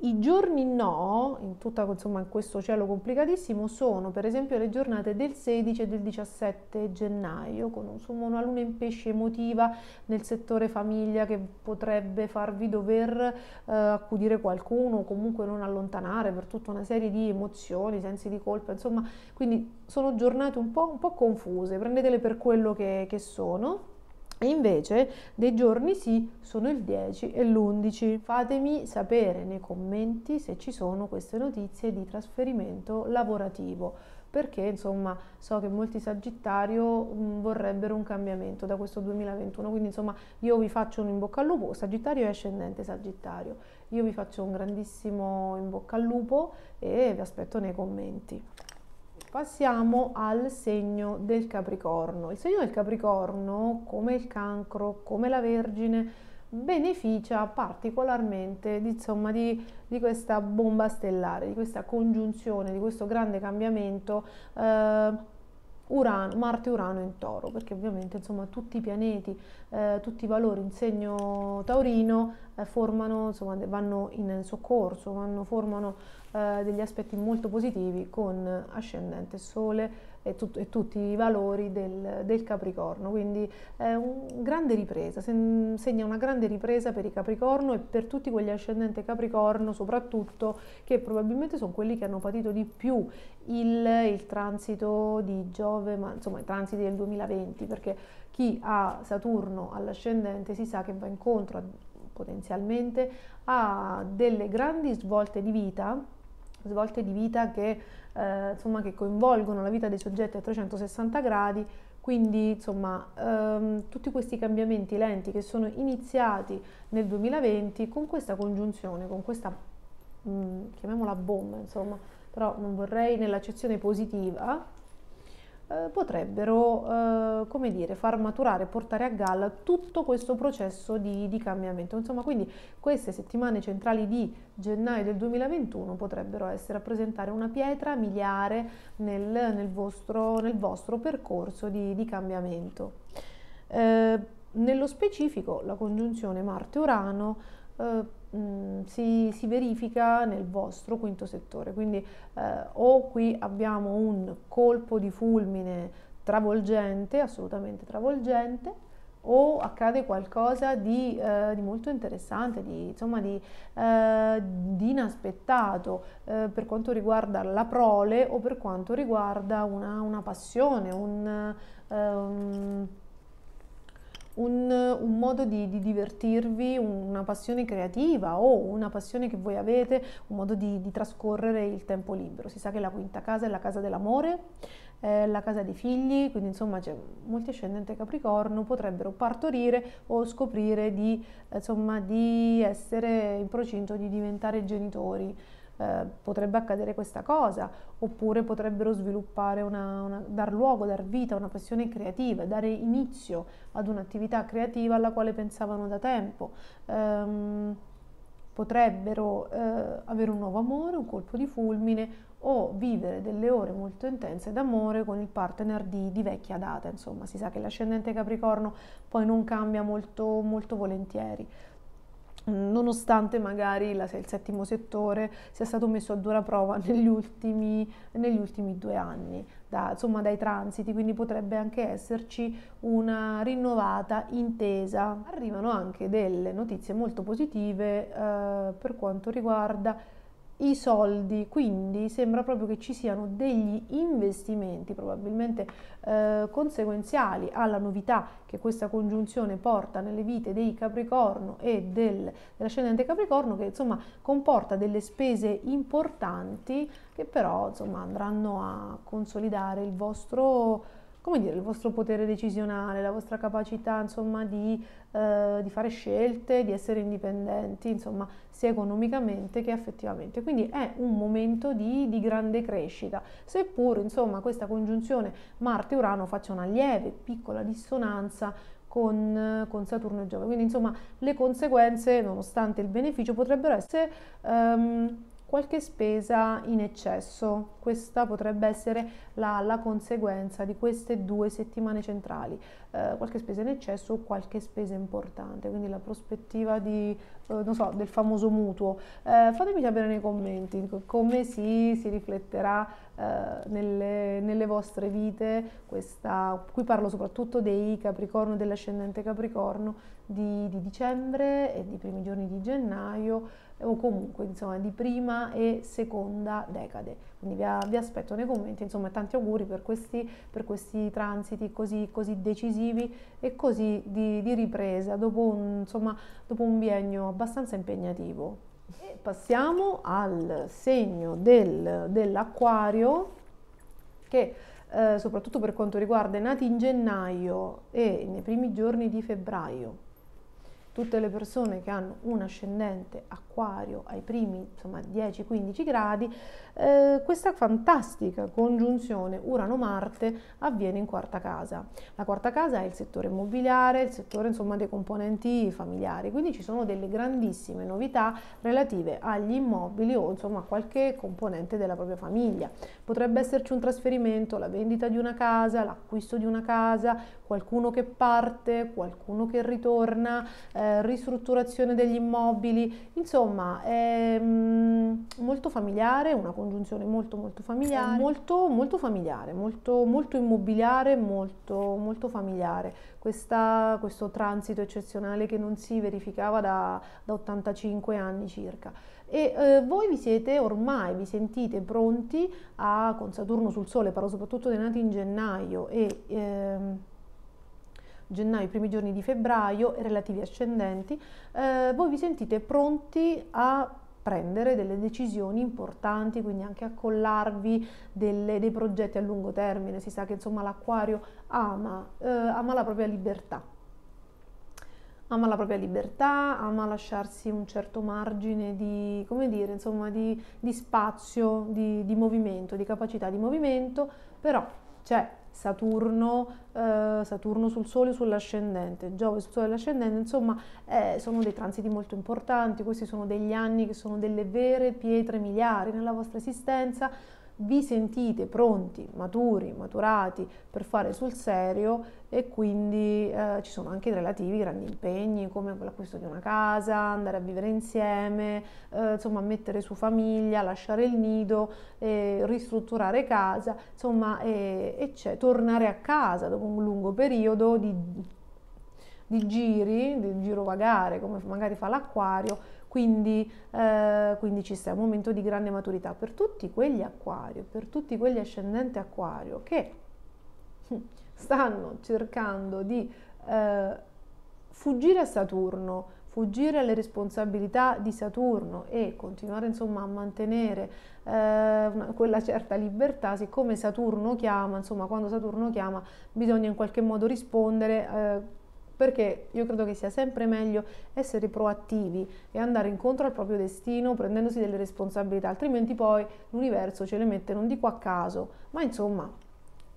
I giorni no, in tutta insomma, in questo cielo complicatissimo, sono per esempio le giornate del 16 e del 17 gennaio, con insomma, una luna in pesce emotiva nel settore famiglia che potrebbe farvi dover eh, accudire qualcuno o comunque non allontanare per tutta una serie di emozioni, sensi di colpa, insomma, quindi sono giornate un po', un po confuse, prendetele per quello che, che sono. E invece dei giorni sì sono il 10 e l'11. Fatemi sapere nei commenti se ci sono queste notizie di trasferimento lavorativo perché insomma so che molti Sagittario mm, vorrebbero un cambiamento da questo 2021, quindi insomma io vi faccio un in bocca al lupo, Sagittario e ascendente Sagittario, io vi faccio un grandissimo in bocca al lupo e vi aspetto nei commenti. Passiamo al segno del Capricorno. Il segno del Capricorno, come il cancro, come la Vergine, beneficia particolarmente insomma, di, di, questa bomba stellare, di questa congiunzione, di questo grande cambiamento eh, Urano, Marte-Urano in toro, perché ovviamente insomma, tutti i pianeti, eh, tutti i valori in segno taurino eh, formano, insomma, vanno in soccorso, vanno, formano eh, degli aspetti molto positivi con ascendente sole e, tut e tutti i valori del, del Capricorno, quindi è una grande ripresa, Se segna una grande ripresa per i Capricorno e per tutti quegli ascendenti Capricorno soprattutto che probabilmente sono quelli che hanno patito di più il, il transito di Giove, ma insomma i transiti del 2020, perché chi ha Saturno all'ascendente si sa che va incontro a potenzialmente a delle grandi svolte di vita svolte di vita che, eh, insomma, che coinvolgono la vita dei soggetti a 360 gradi, quindi insomma, ehm, tutti questi cambiamenti lenti che sono iniziati nel 2020 con questa congiunzione, con questa, mh, mm, chiamiamola bomba, insomma, però non vorrei nell'accezione positiva, eh, potrebbero eh, come dire, far maturare, portare a galla tutto questo processo di, di cambiamento. Insomma, quindi queste settimane centrali di gennaio del 2021 potrebbero essere a una pietra miliare nel, nel, vostro, nel vostro, percorso di, di cambiamento. Eh, nello specifico la congiunzione Marte-Urano eh, Mm, si, si, verifica nel vostro quinto settore. Quindi eh, o qui abbiamo un colpo di fulmine travolgente, assolutamente travolgente, o accade qualcosa di, eh, di molto interessante, di, insomma di, eh, di inaspettato eh, per quanto riguarda la prole o per quanto riguarda una, una passione, un, um, un, un modo di, di, divertirvi, una passione creativa o una passione che voi avete, un modo di, di trascorrere il tempo libero. Si sa che la quinta casa è la casa dell'amore, eh, la casa dei figli, quindi insomma cioè, molti ascendenti Capricorno potrebbero partorire o scoprire di, insomma, di essere in procinto di diventare genitori. Eh, potrebbe accadere questa cosa, oppure potrebbero sviluppare una, una, dar luogo, dar vita a una passione creativa, dare inizio ad un'attività creativa alla quale pensavano da tempo. Ehm, potrebbero eh, avere un nuovo amore, un colpo di fulmine o vivere delle ore molto intense d'amore con il partner di, di vecchia data, insomma si sa che l'ascendente Capricorno poi non cambia molto, molto volentieri nonostante magari la, il settimo settore sia stato messo a dura prova negli ultimi, negli ultimi due anni, da, insomma dai transiti, quindi potrebbe anche esserci una rinnovata intesa. Arrivano anche delle notizie molto positive eh, per quanto riguarda i soldi, quindi sembra proprio che ci siano degli investimenti probabilmente eh, conseguenziali alla novità che questa congiunzione porta nelle vite dei Capricorno e del, dell'ascendente Capricorno che insomma comporta delle spese importanti che però insomma andranno a consolidare il vostro come dire, il vostro potere decisionale, la vostra capacità insomma, di, eh, di, fare scelte, di essere indipendenti, insomma, sia economicamente che affettivamente. Quindi è un momento di, di grande crescita, seppur insomma, questa congiunzione Marte-Urano faccia una lieve, piccola dissonanza con, con, Saturno e Giove. Quindi, insomma, le conseguenze, nonostante il beneficio, potrebbero essere um, qualche spesa in eccesso. Questa potrebbe essere la, la conseguenza di queste due settimane centrali, eh, qualche spesa in eccesso o qualche spesa importante, quindi la prospettiva di, eh, so, del famoso mutuo. Eh, fatemi sapere nei commenti come si, si rifletterà eh, nelle, nelle, vostre vite, questa, qui parlo soprattutto dei Capricorno, dell'ascendente Capricorno, di, di dicembre e di primi giorni di gennaio eh, o comunque insomma di prima e seconda decade. Quindi vi, vi aspetto nei commenti, insomma tanti auguri per questi, per questi transiti così, così, decisivi e così di, di ripresa dopo un, insomma, dopo un biennio abbastanza impegnativo. E passiamo al segno del, dell'acquario che eh, soprattutto per quanto riguarda i nati in gennaio e nei primi giorni di febbraio tutte le persone che hanno un ascendente acquario ai primi 10-15 gradi, eh, questa fantastica congiunzione Urano-Marte avviene in quarta casa. La quarta casa è il settore immobiliare, il settore insomma, dei componenti familiari, quindi ci sono delle grandissime novità relative agli immobili o insomma, a qualche componente della propria famiglia. Potrebbe esserci un trasferimento, la vendita di una casa, l'acquisto di una casa, qualcuno che parte, qualcuno che ritorna. Eh, eh, ristrutturazione degli immobili, insomma è ehm, mh, molto familiare, una congiunzione molto molto familiare, molto, molto familiare, molto, molto immobiliare, molto, molto familiare. Questa, questo transito eccezionale che non si verificava da, da 85 anni circa. E eh, voi vi siete ormai, vi sentite pronti a, con Saturno sul Sole, però soprattutto dei nati in gennaio e... Ehm, gennaio, i primi giorni di febbraio e relativi ascendenti, eh, voi vi sentite pronti a prendere delle decisioni importanti, quindi anche a collarvi delle, dei progetti a lungo termine. Si sa che insomma l'acquario ama, eh, ama la propria libertà. Ama la propria libertà, ama lasciarsi un certo margine di, come dire, insomma, di, di spazio, di, di movimento, di capacità di movimento, però c'è Saturno, eh, Saturno sul Sole sull'ascendente, Giove sul Sole l'ascendente, insomma eh, sono dei transiti molto importanti, questi sono degli anni che sono delle vere pietre miliari nella vostra esistenza, vi sentite pronti, maturi, maturati per fare sul serio e quindi eh, ci sono anche relativi grandi impegni come l'acquisto di una casa, andare a vivere insieme, eh, insomma mettere su famiglia, lasciare il nido, eh, ristrutturare casa, insomma tornare a casa dopo un lungo periodo di, di giri, di girovagare come magari fa l'acquario quindi, eh, quindi ci sta, un momento di grande maturità per tutti quegli acquario, per tutti quegli ascendenti acquario che hm, stanno cercando di eh, fuggire a Saturno, fuggire alle responsabilità di Saturno e continuare insomma a mantenere eh, quella certa libertà, siccome Saturno chiama, insomma quando Saturno chiama bisogna in qualche modo rispondere eh, perché io credo che sia sempre meglio essere proattivi e andare incontro al proprio destino prendendosi delle responsabilità, altrimenti poi l'universo ce le mette non dico a caso, ma insomma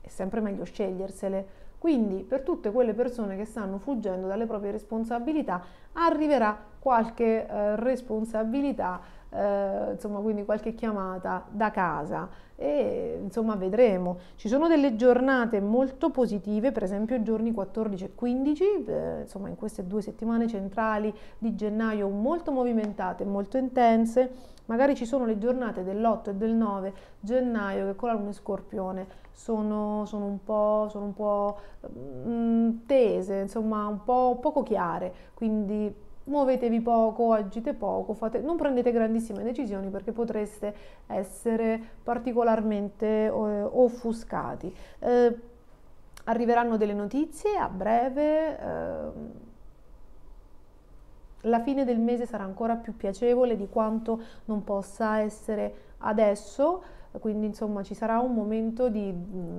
è sempre meglio scegliersele. Quindi per tutte quelle persone che stanno fuggendo dalle proprie responsabilità arriverà qualche eh, responsabilità eh, insomma quindi qualche chiamata da casa e insomma vedremo. Ci sono delle giornate molto positive, per esempio giorni 14 e 15, eh, insomma in queste due settimane centrali di gennaio molto movimentate, molto intense, magari ci sono le giornate dell'8 e del 9 gennaio che con la luna scorpione sono, sono, un po', sono un po' mh, mm, tese, insomma un po' poco chiare, quindi muovetevi poco, agite poco, fate, non prendete grandissime decisioni perché potreste essere particolarmente eh, offuscati. Eh, arriveranno delle notizie a breve. Eh, la fine del mese sarà ancora più piacevole di quanto non possa essere adesso quindi insomma ci sarà un momento di,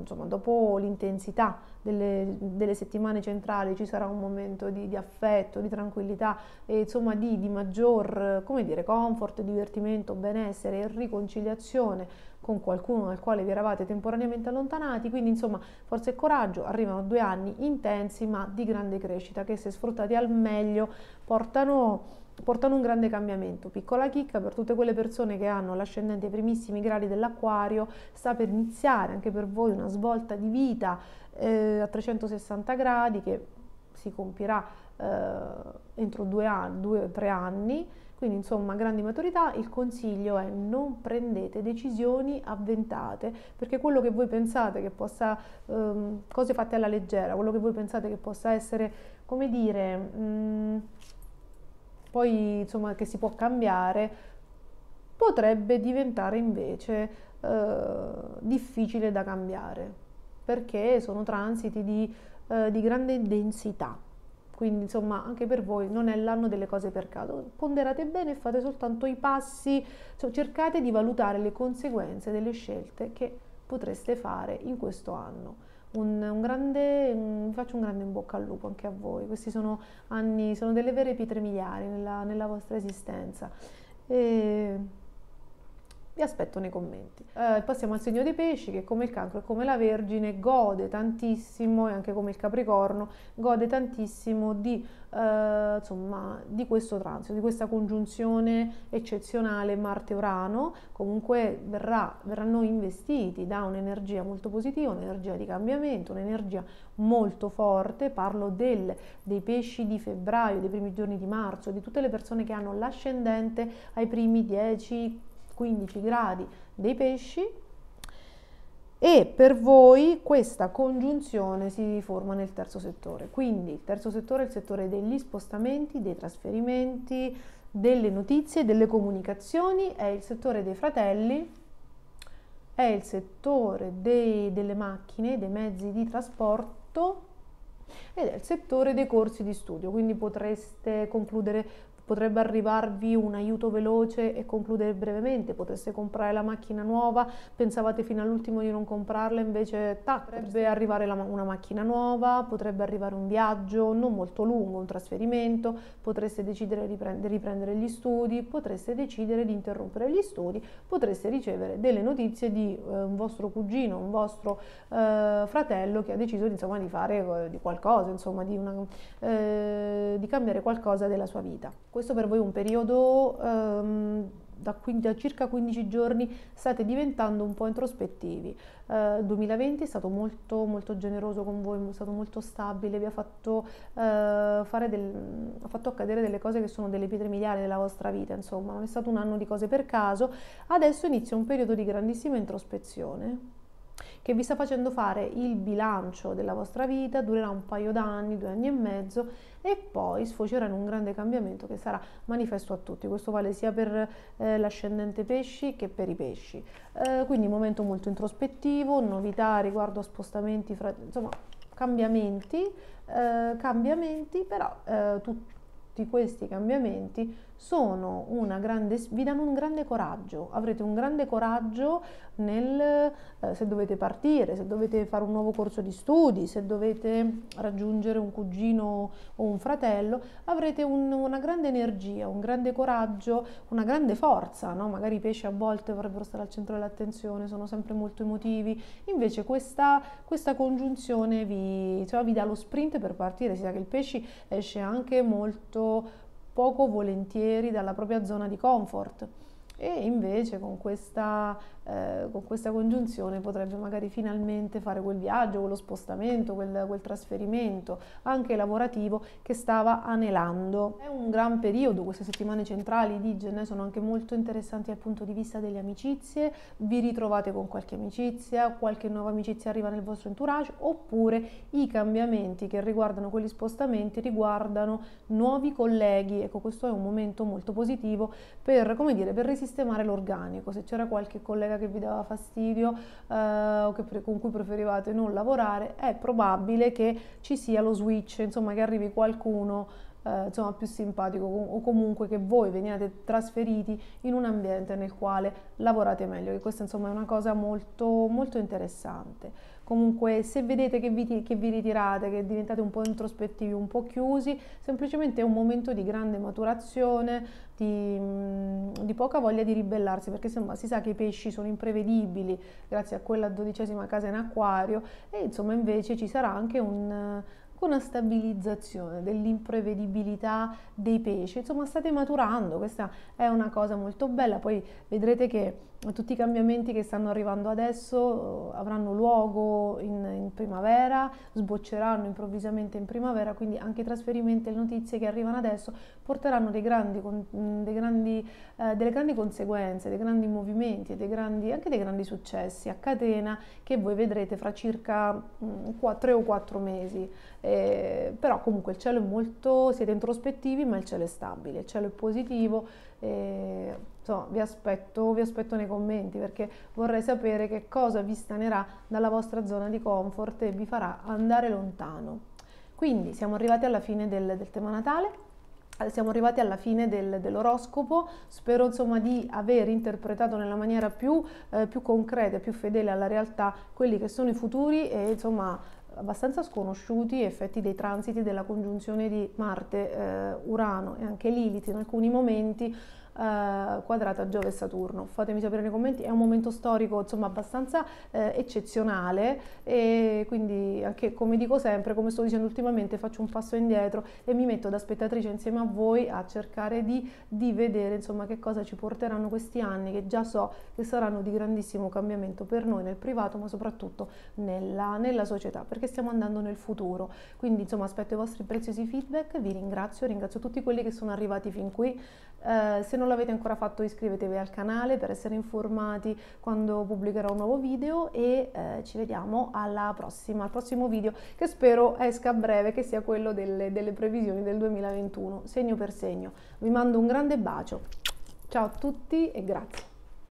insomma, dopo l'intensità delle, delle, settimane centrali ci sarà un momento di, di affetto, di tranquillità e insomma di, di maggior, dire, comfort, divertimento, benessere e riconciliazione con qualcuno dal quale vi eravate temporaneamente allontanati, quindi insomma forza e coraggio, arrivano due anni intensi ma di grande crescita che se sfruttati al meglio portano portano un grande cambiamento. Piccola chicca per tutte quelle persone che hanno l'ascendente ai primissimi gradi dell'acquario, sta per iniziare anche per voi una svolta di vita eh, a 360 gradi che si compirà eh, entro due o tre anni. Quindi insomma grandi maturità, il consiglio è non prendete decisioni avventate, perché quello che voi pensate che possa, ehm, cose fatte alla leggera, quello che voi pensate che possa essere, come dire, mh, mm, poi insomma che si può cambiare, potrebbe diventare invece eh, difficile da cambiare perché sono transiti di, eh, di grande densità. Quindi insomma anche per voi non è l'anno delle cose per caso. Ponderate bene e fate soltanto i passi, cioè, cercate di valutare le conseguenze delle scelte che potreste fare in questo anno un, un grande, un, faccio un grande in bocca al lupo anche a voi. Questi sono anni, sono delle vere pietre miliari nella, nella vostra esistenza. E vi aspetto nei commenti. Eh, passiamo al segno dei pesci che come il cancro e come la Vergine gode tantissimo e anche come il Capricorno gode tantissimo di, eh, insomma, di questo transito, di questa congiunzione eccezionale Marte-Urano. Comunque verrà, verranno investiti da un'energia molto positiva, un'energia di cambiamento, un'energia molto forte. Parlo del, dei pesci di febbraio, dei primi giorni di marzo, di tutte le persone che hanno l'ascendente ai primi 10 15 gradi dei pesci e per voi questa congiunzione si forma nel terzo settore. Quindi il terzo settore è il settore degli spostamenti, dei trasferimenti, delle notizie, delle comunicazioni, è il settore dei fratelli, è il settore dei, delle macchine, dei mezzi di trasporto ed è il settore dei corsi di studio, quindi potreste concludere potrebbe arrivarvi un aiuto veloce e concludere brevemente, potreste comprare la macchina nuova, pensavate fino all'ultimo di non comprarla, invece tac, potrebbe arrivare la, una macchina nuova, potrebbe arrivare un viaggio non molto lungo, un trasferimento, potreste decidere di riprendere gli studi, potreste decidere di interrompere gli studi, potreste ricevere delle notizie di eh, un vostro cugino, un vostro eh, fratello che ha deciso insomma, di fare eh, di qualcosa, insomma, di, una, eh, di cambiare qualcosa della sua vita. Questo per voi è un periodo um, da, da, circa 15 giorni state diventando un po' introspettivi. Eh, il uh, 2020 è stato molto, molto generoso con voi, è stato molto stabile, vi ha fatto, uh, del, ha fatto accadere delle cose che sono delle pietre miliari della vostra vita, insomma non è stato un anno di cose per caso. Adesso inizia un periodo di grandissima introspezione che vi sta facendo fare il bilancio della vostra vita, durerà un paio d'anni, due anni e mezzo e poi sfocerà in un grande cambiamento che sarà manifesto a tutti. Questo vale sia per eh, l'ascendente pesci che per i pesci. Eh, quindi momento molto introspettivo, novità riguardo a spostamenti, fra, insomma cambiamenti, eh, cambiamenti, però eh, tutti questi cambiamenti sono una grande, vi danno un grande coraggio, avrete un grande coraggio nel, eh, se dovete partire, se dovete fare un nuovo corso di studi, se dovete raggiungere un cugino o un fratello, avrete un, una grande energia, un grande coraggio, una grande forza, no? magari i pesci a volte vorrebbero stare al centro dell'attenzione, sono sempre molto emotivi, invece questa, questa congiunzione vi, cioè, vi dà lo sprint per partire, si sa che il pesci esce anche molto poco volentieri dalla propria zona di comfort e invece con questa, eh, con questa, congiunzione potrebbe magari finalmente fare quel viaggio, quello spostamento, quel, quel, trasferimento anche lavorativo che stava anelando. È un gran periodo, queste settimane centrali di Gene sono anche molto interessanti dal punto di vista delle amicizie, vi ritrovate con qualche amicizia, qualche nuova amicizia arriva nel vostro entourage oppure i cambiamenti che riguardano quegli spostamenti riguardano nuovi colleghi, ecco questo è un momento molto positivo per, come dire, per resistere sistemare l'organico, se c'era qualche collega che vi dava fastidio eh, o che, con cui preferivate non lavorare, è probabile che ci sia lo switch, insomma che arrivi qualcuno eh, insomma, più simpatico o comunque che voi veniate trasferiti in un ambiente nel quale lavorate meglio, che questa insomma è una cosa molto, molto interessante. Comunque se vedete che vi, che vi ritirate, che diventate un po' introspettivi, un po' chiusi, semplicemente è un momento di grande maturazione, di, mm, di poca voglia di ribellarsi, perché insomma, si sa che i pesci sono imprevedibili grazie a quella dodicesima casa in acquario e insomma invece ci sarà anche un con una stabilizzazione dell'imprevedibilità dei pesci. Insomma, state maturando, questa è una cosa molto bella. Poi vedrete che tutti i cambiamenti che stanno arrivando adesso eh, avranno luogo in, in primavera, sbocceranno improvvisamente in primavera, quindi anche i trasferimenti e le notizie che arrivano adesso porteranno dei grandi, dei grandi, eh, delle grandi conseguenze, dei grandi movimenti e anche dei grandi successi a catena che voi vedrete fra circa 3 o 4 mesi eh, però comunque il cielo è molto, siete introspettivi ma il cielo è stabile, il cielo è positivo, eh, insomma, vi, aspetto, vi aspetto nei commenti perché vorrei sapere che cosa vi stanerà dalla vostra zona di comfort e vi farà andare lontano. Quindi siamo arrivati alla fine del, del tema Natale, eh, siamo arrivati alla fine del, dell'oroscopo, spero insomma di aver interpretato nella maniera più, eh, più concreta e più fedele alla realtà quelli che sono i futuri e insomma abbastanza sconosciuti gli effetti dei transiti della congiunzione di Marte, eh, Urano e anche Lilith in alcuni momenti eh, quadrata Giove e Saturno. Fatemi sapere nei commenti, è un momento storico insomma abbastanza eh, eccezionale e quindi anche come dico sempre, come sto dicendo ultimamente, faccio un passo indietro e mi metto da spettatrice insieme a voi a cercare di, di vedere insomma che cosa ci porteranno questi anni che già so che saranno di grandissimo cambiamento per noi nel privato ma soprattutto nella, nella società perché stiamo andando nel futuro. Quindi insomma aspetto i vostri preziosi feedback, vi ringrazio, ringrazio tutti quelli che sono arrivati fin qui. Eh, se non non l'avete ancora fatto iscrivetevi al canale per essere informati quando pubblicherò un nuovo video e eh, ci vediamo prossima, al prossimo video che spero esca a breve, che sia quello delle, delle previsioni del 2021, segno per segno. Vi mando un grande bacio, ciao a tutti e grazie.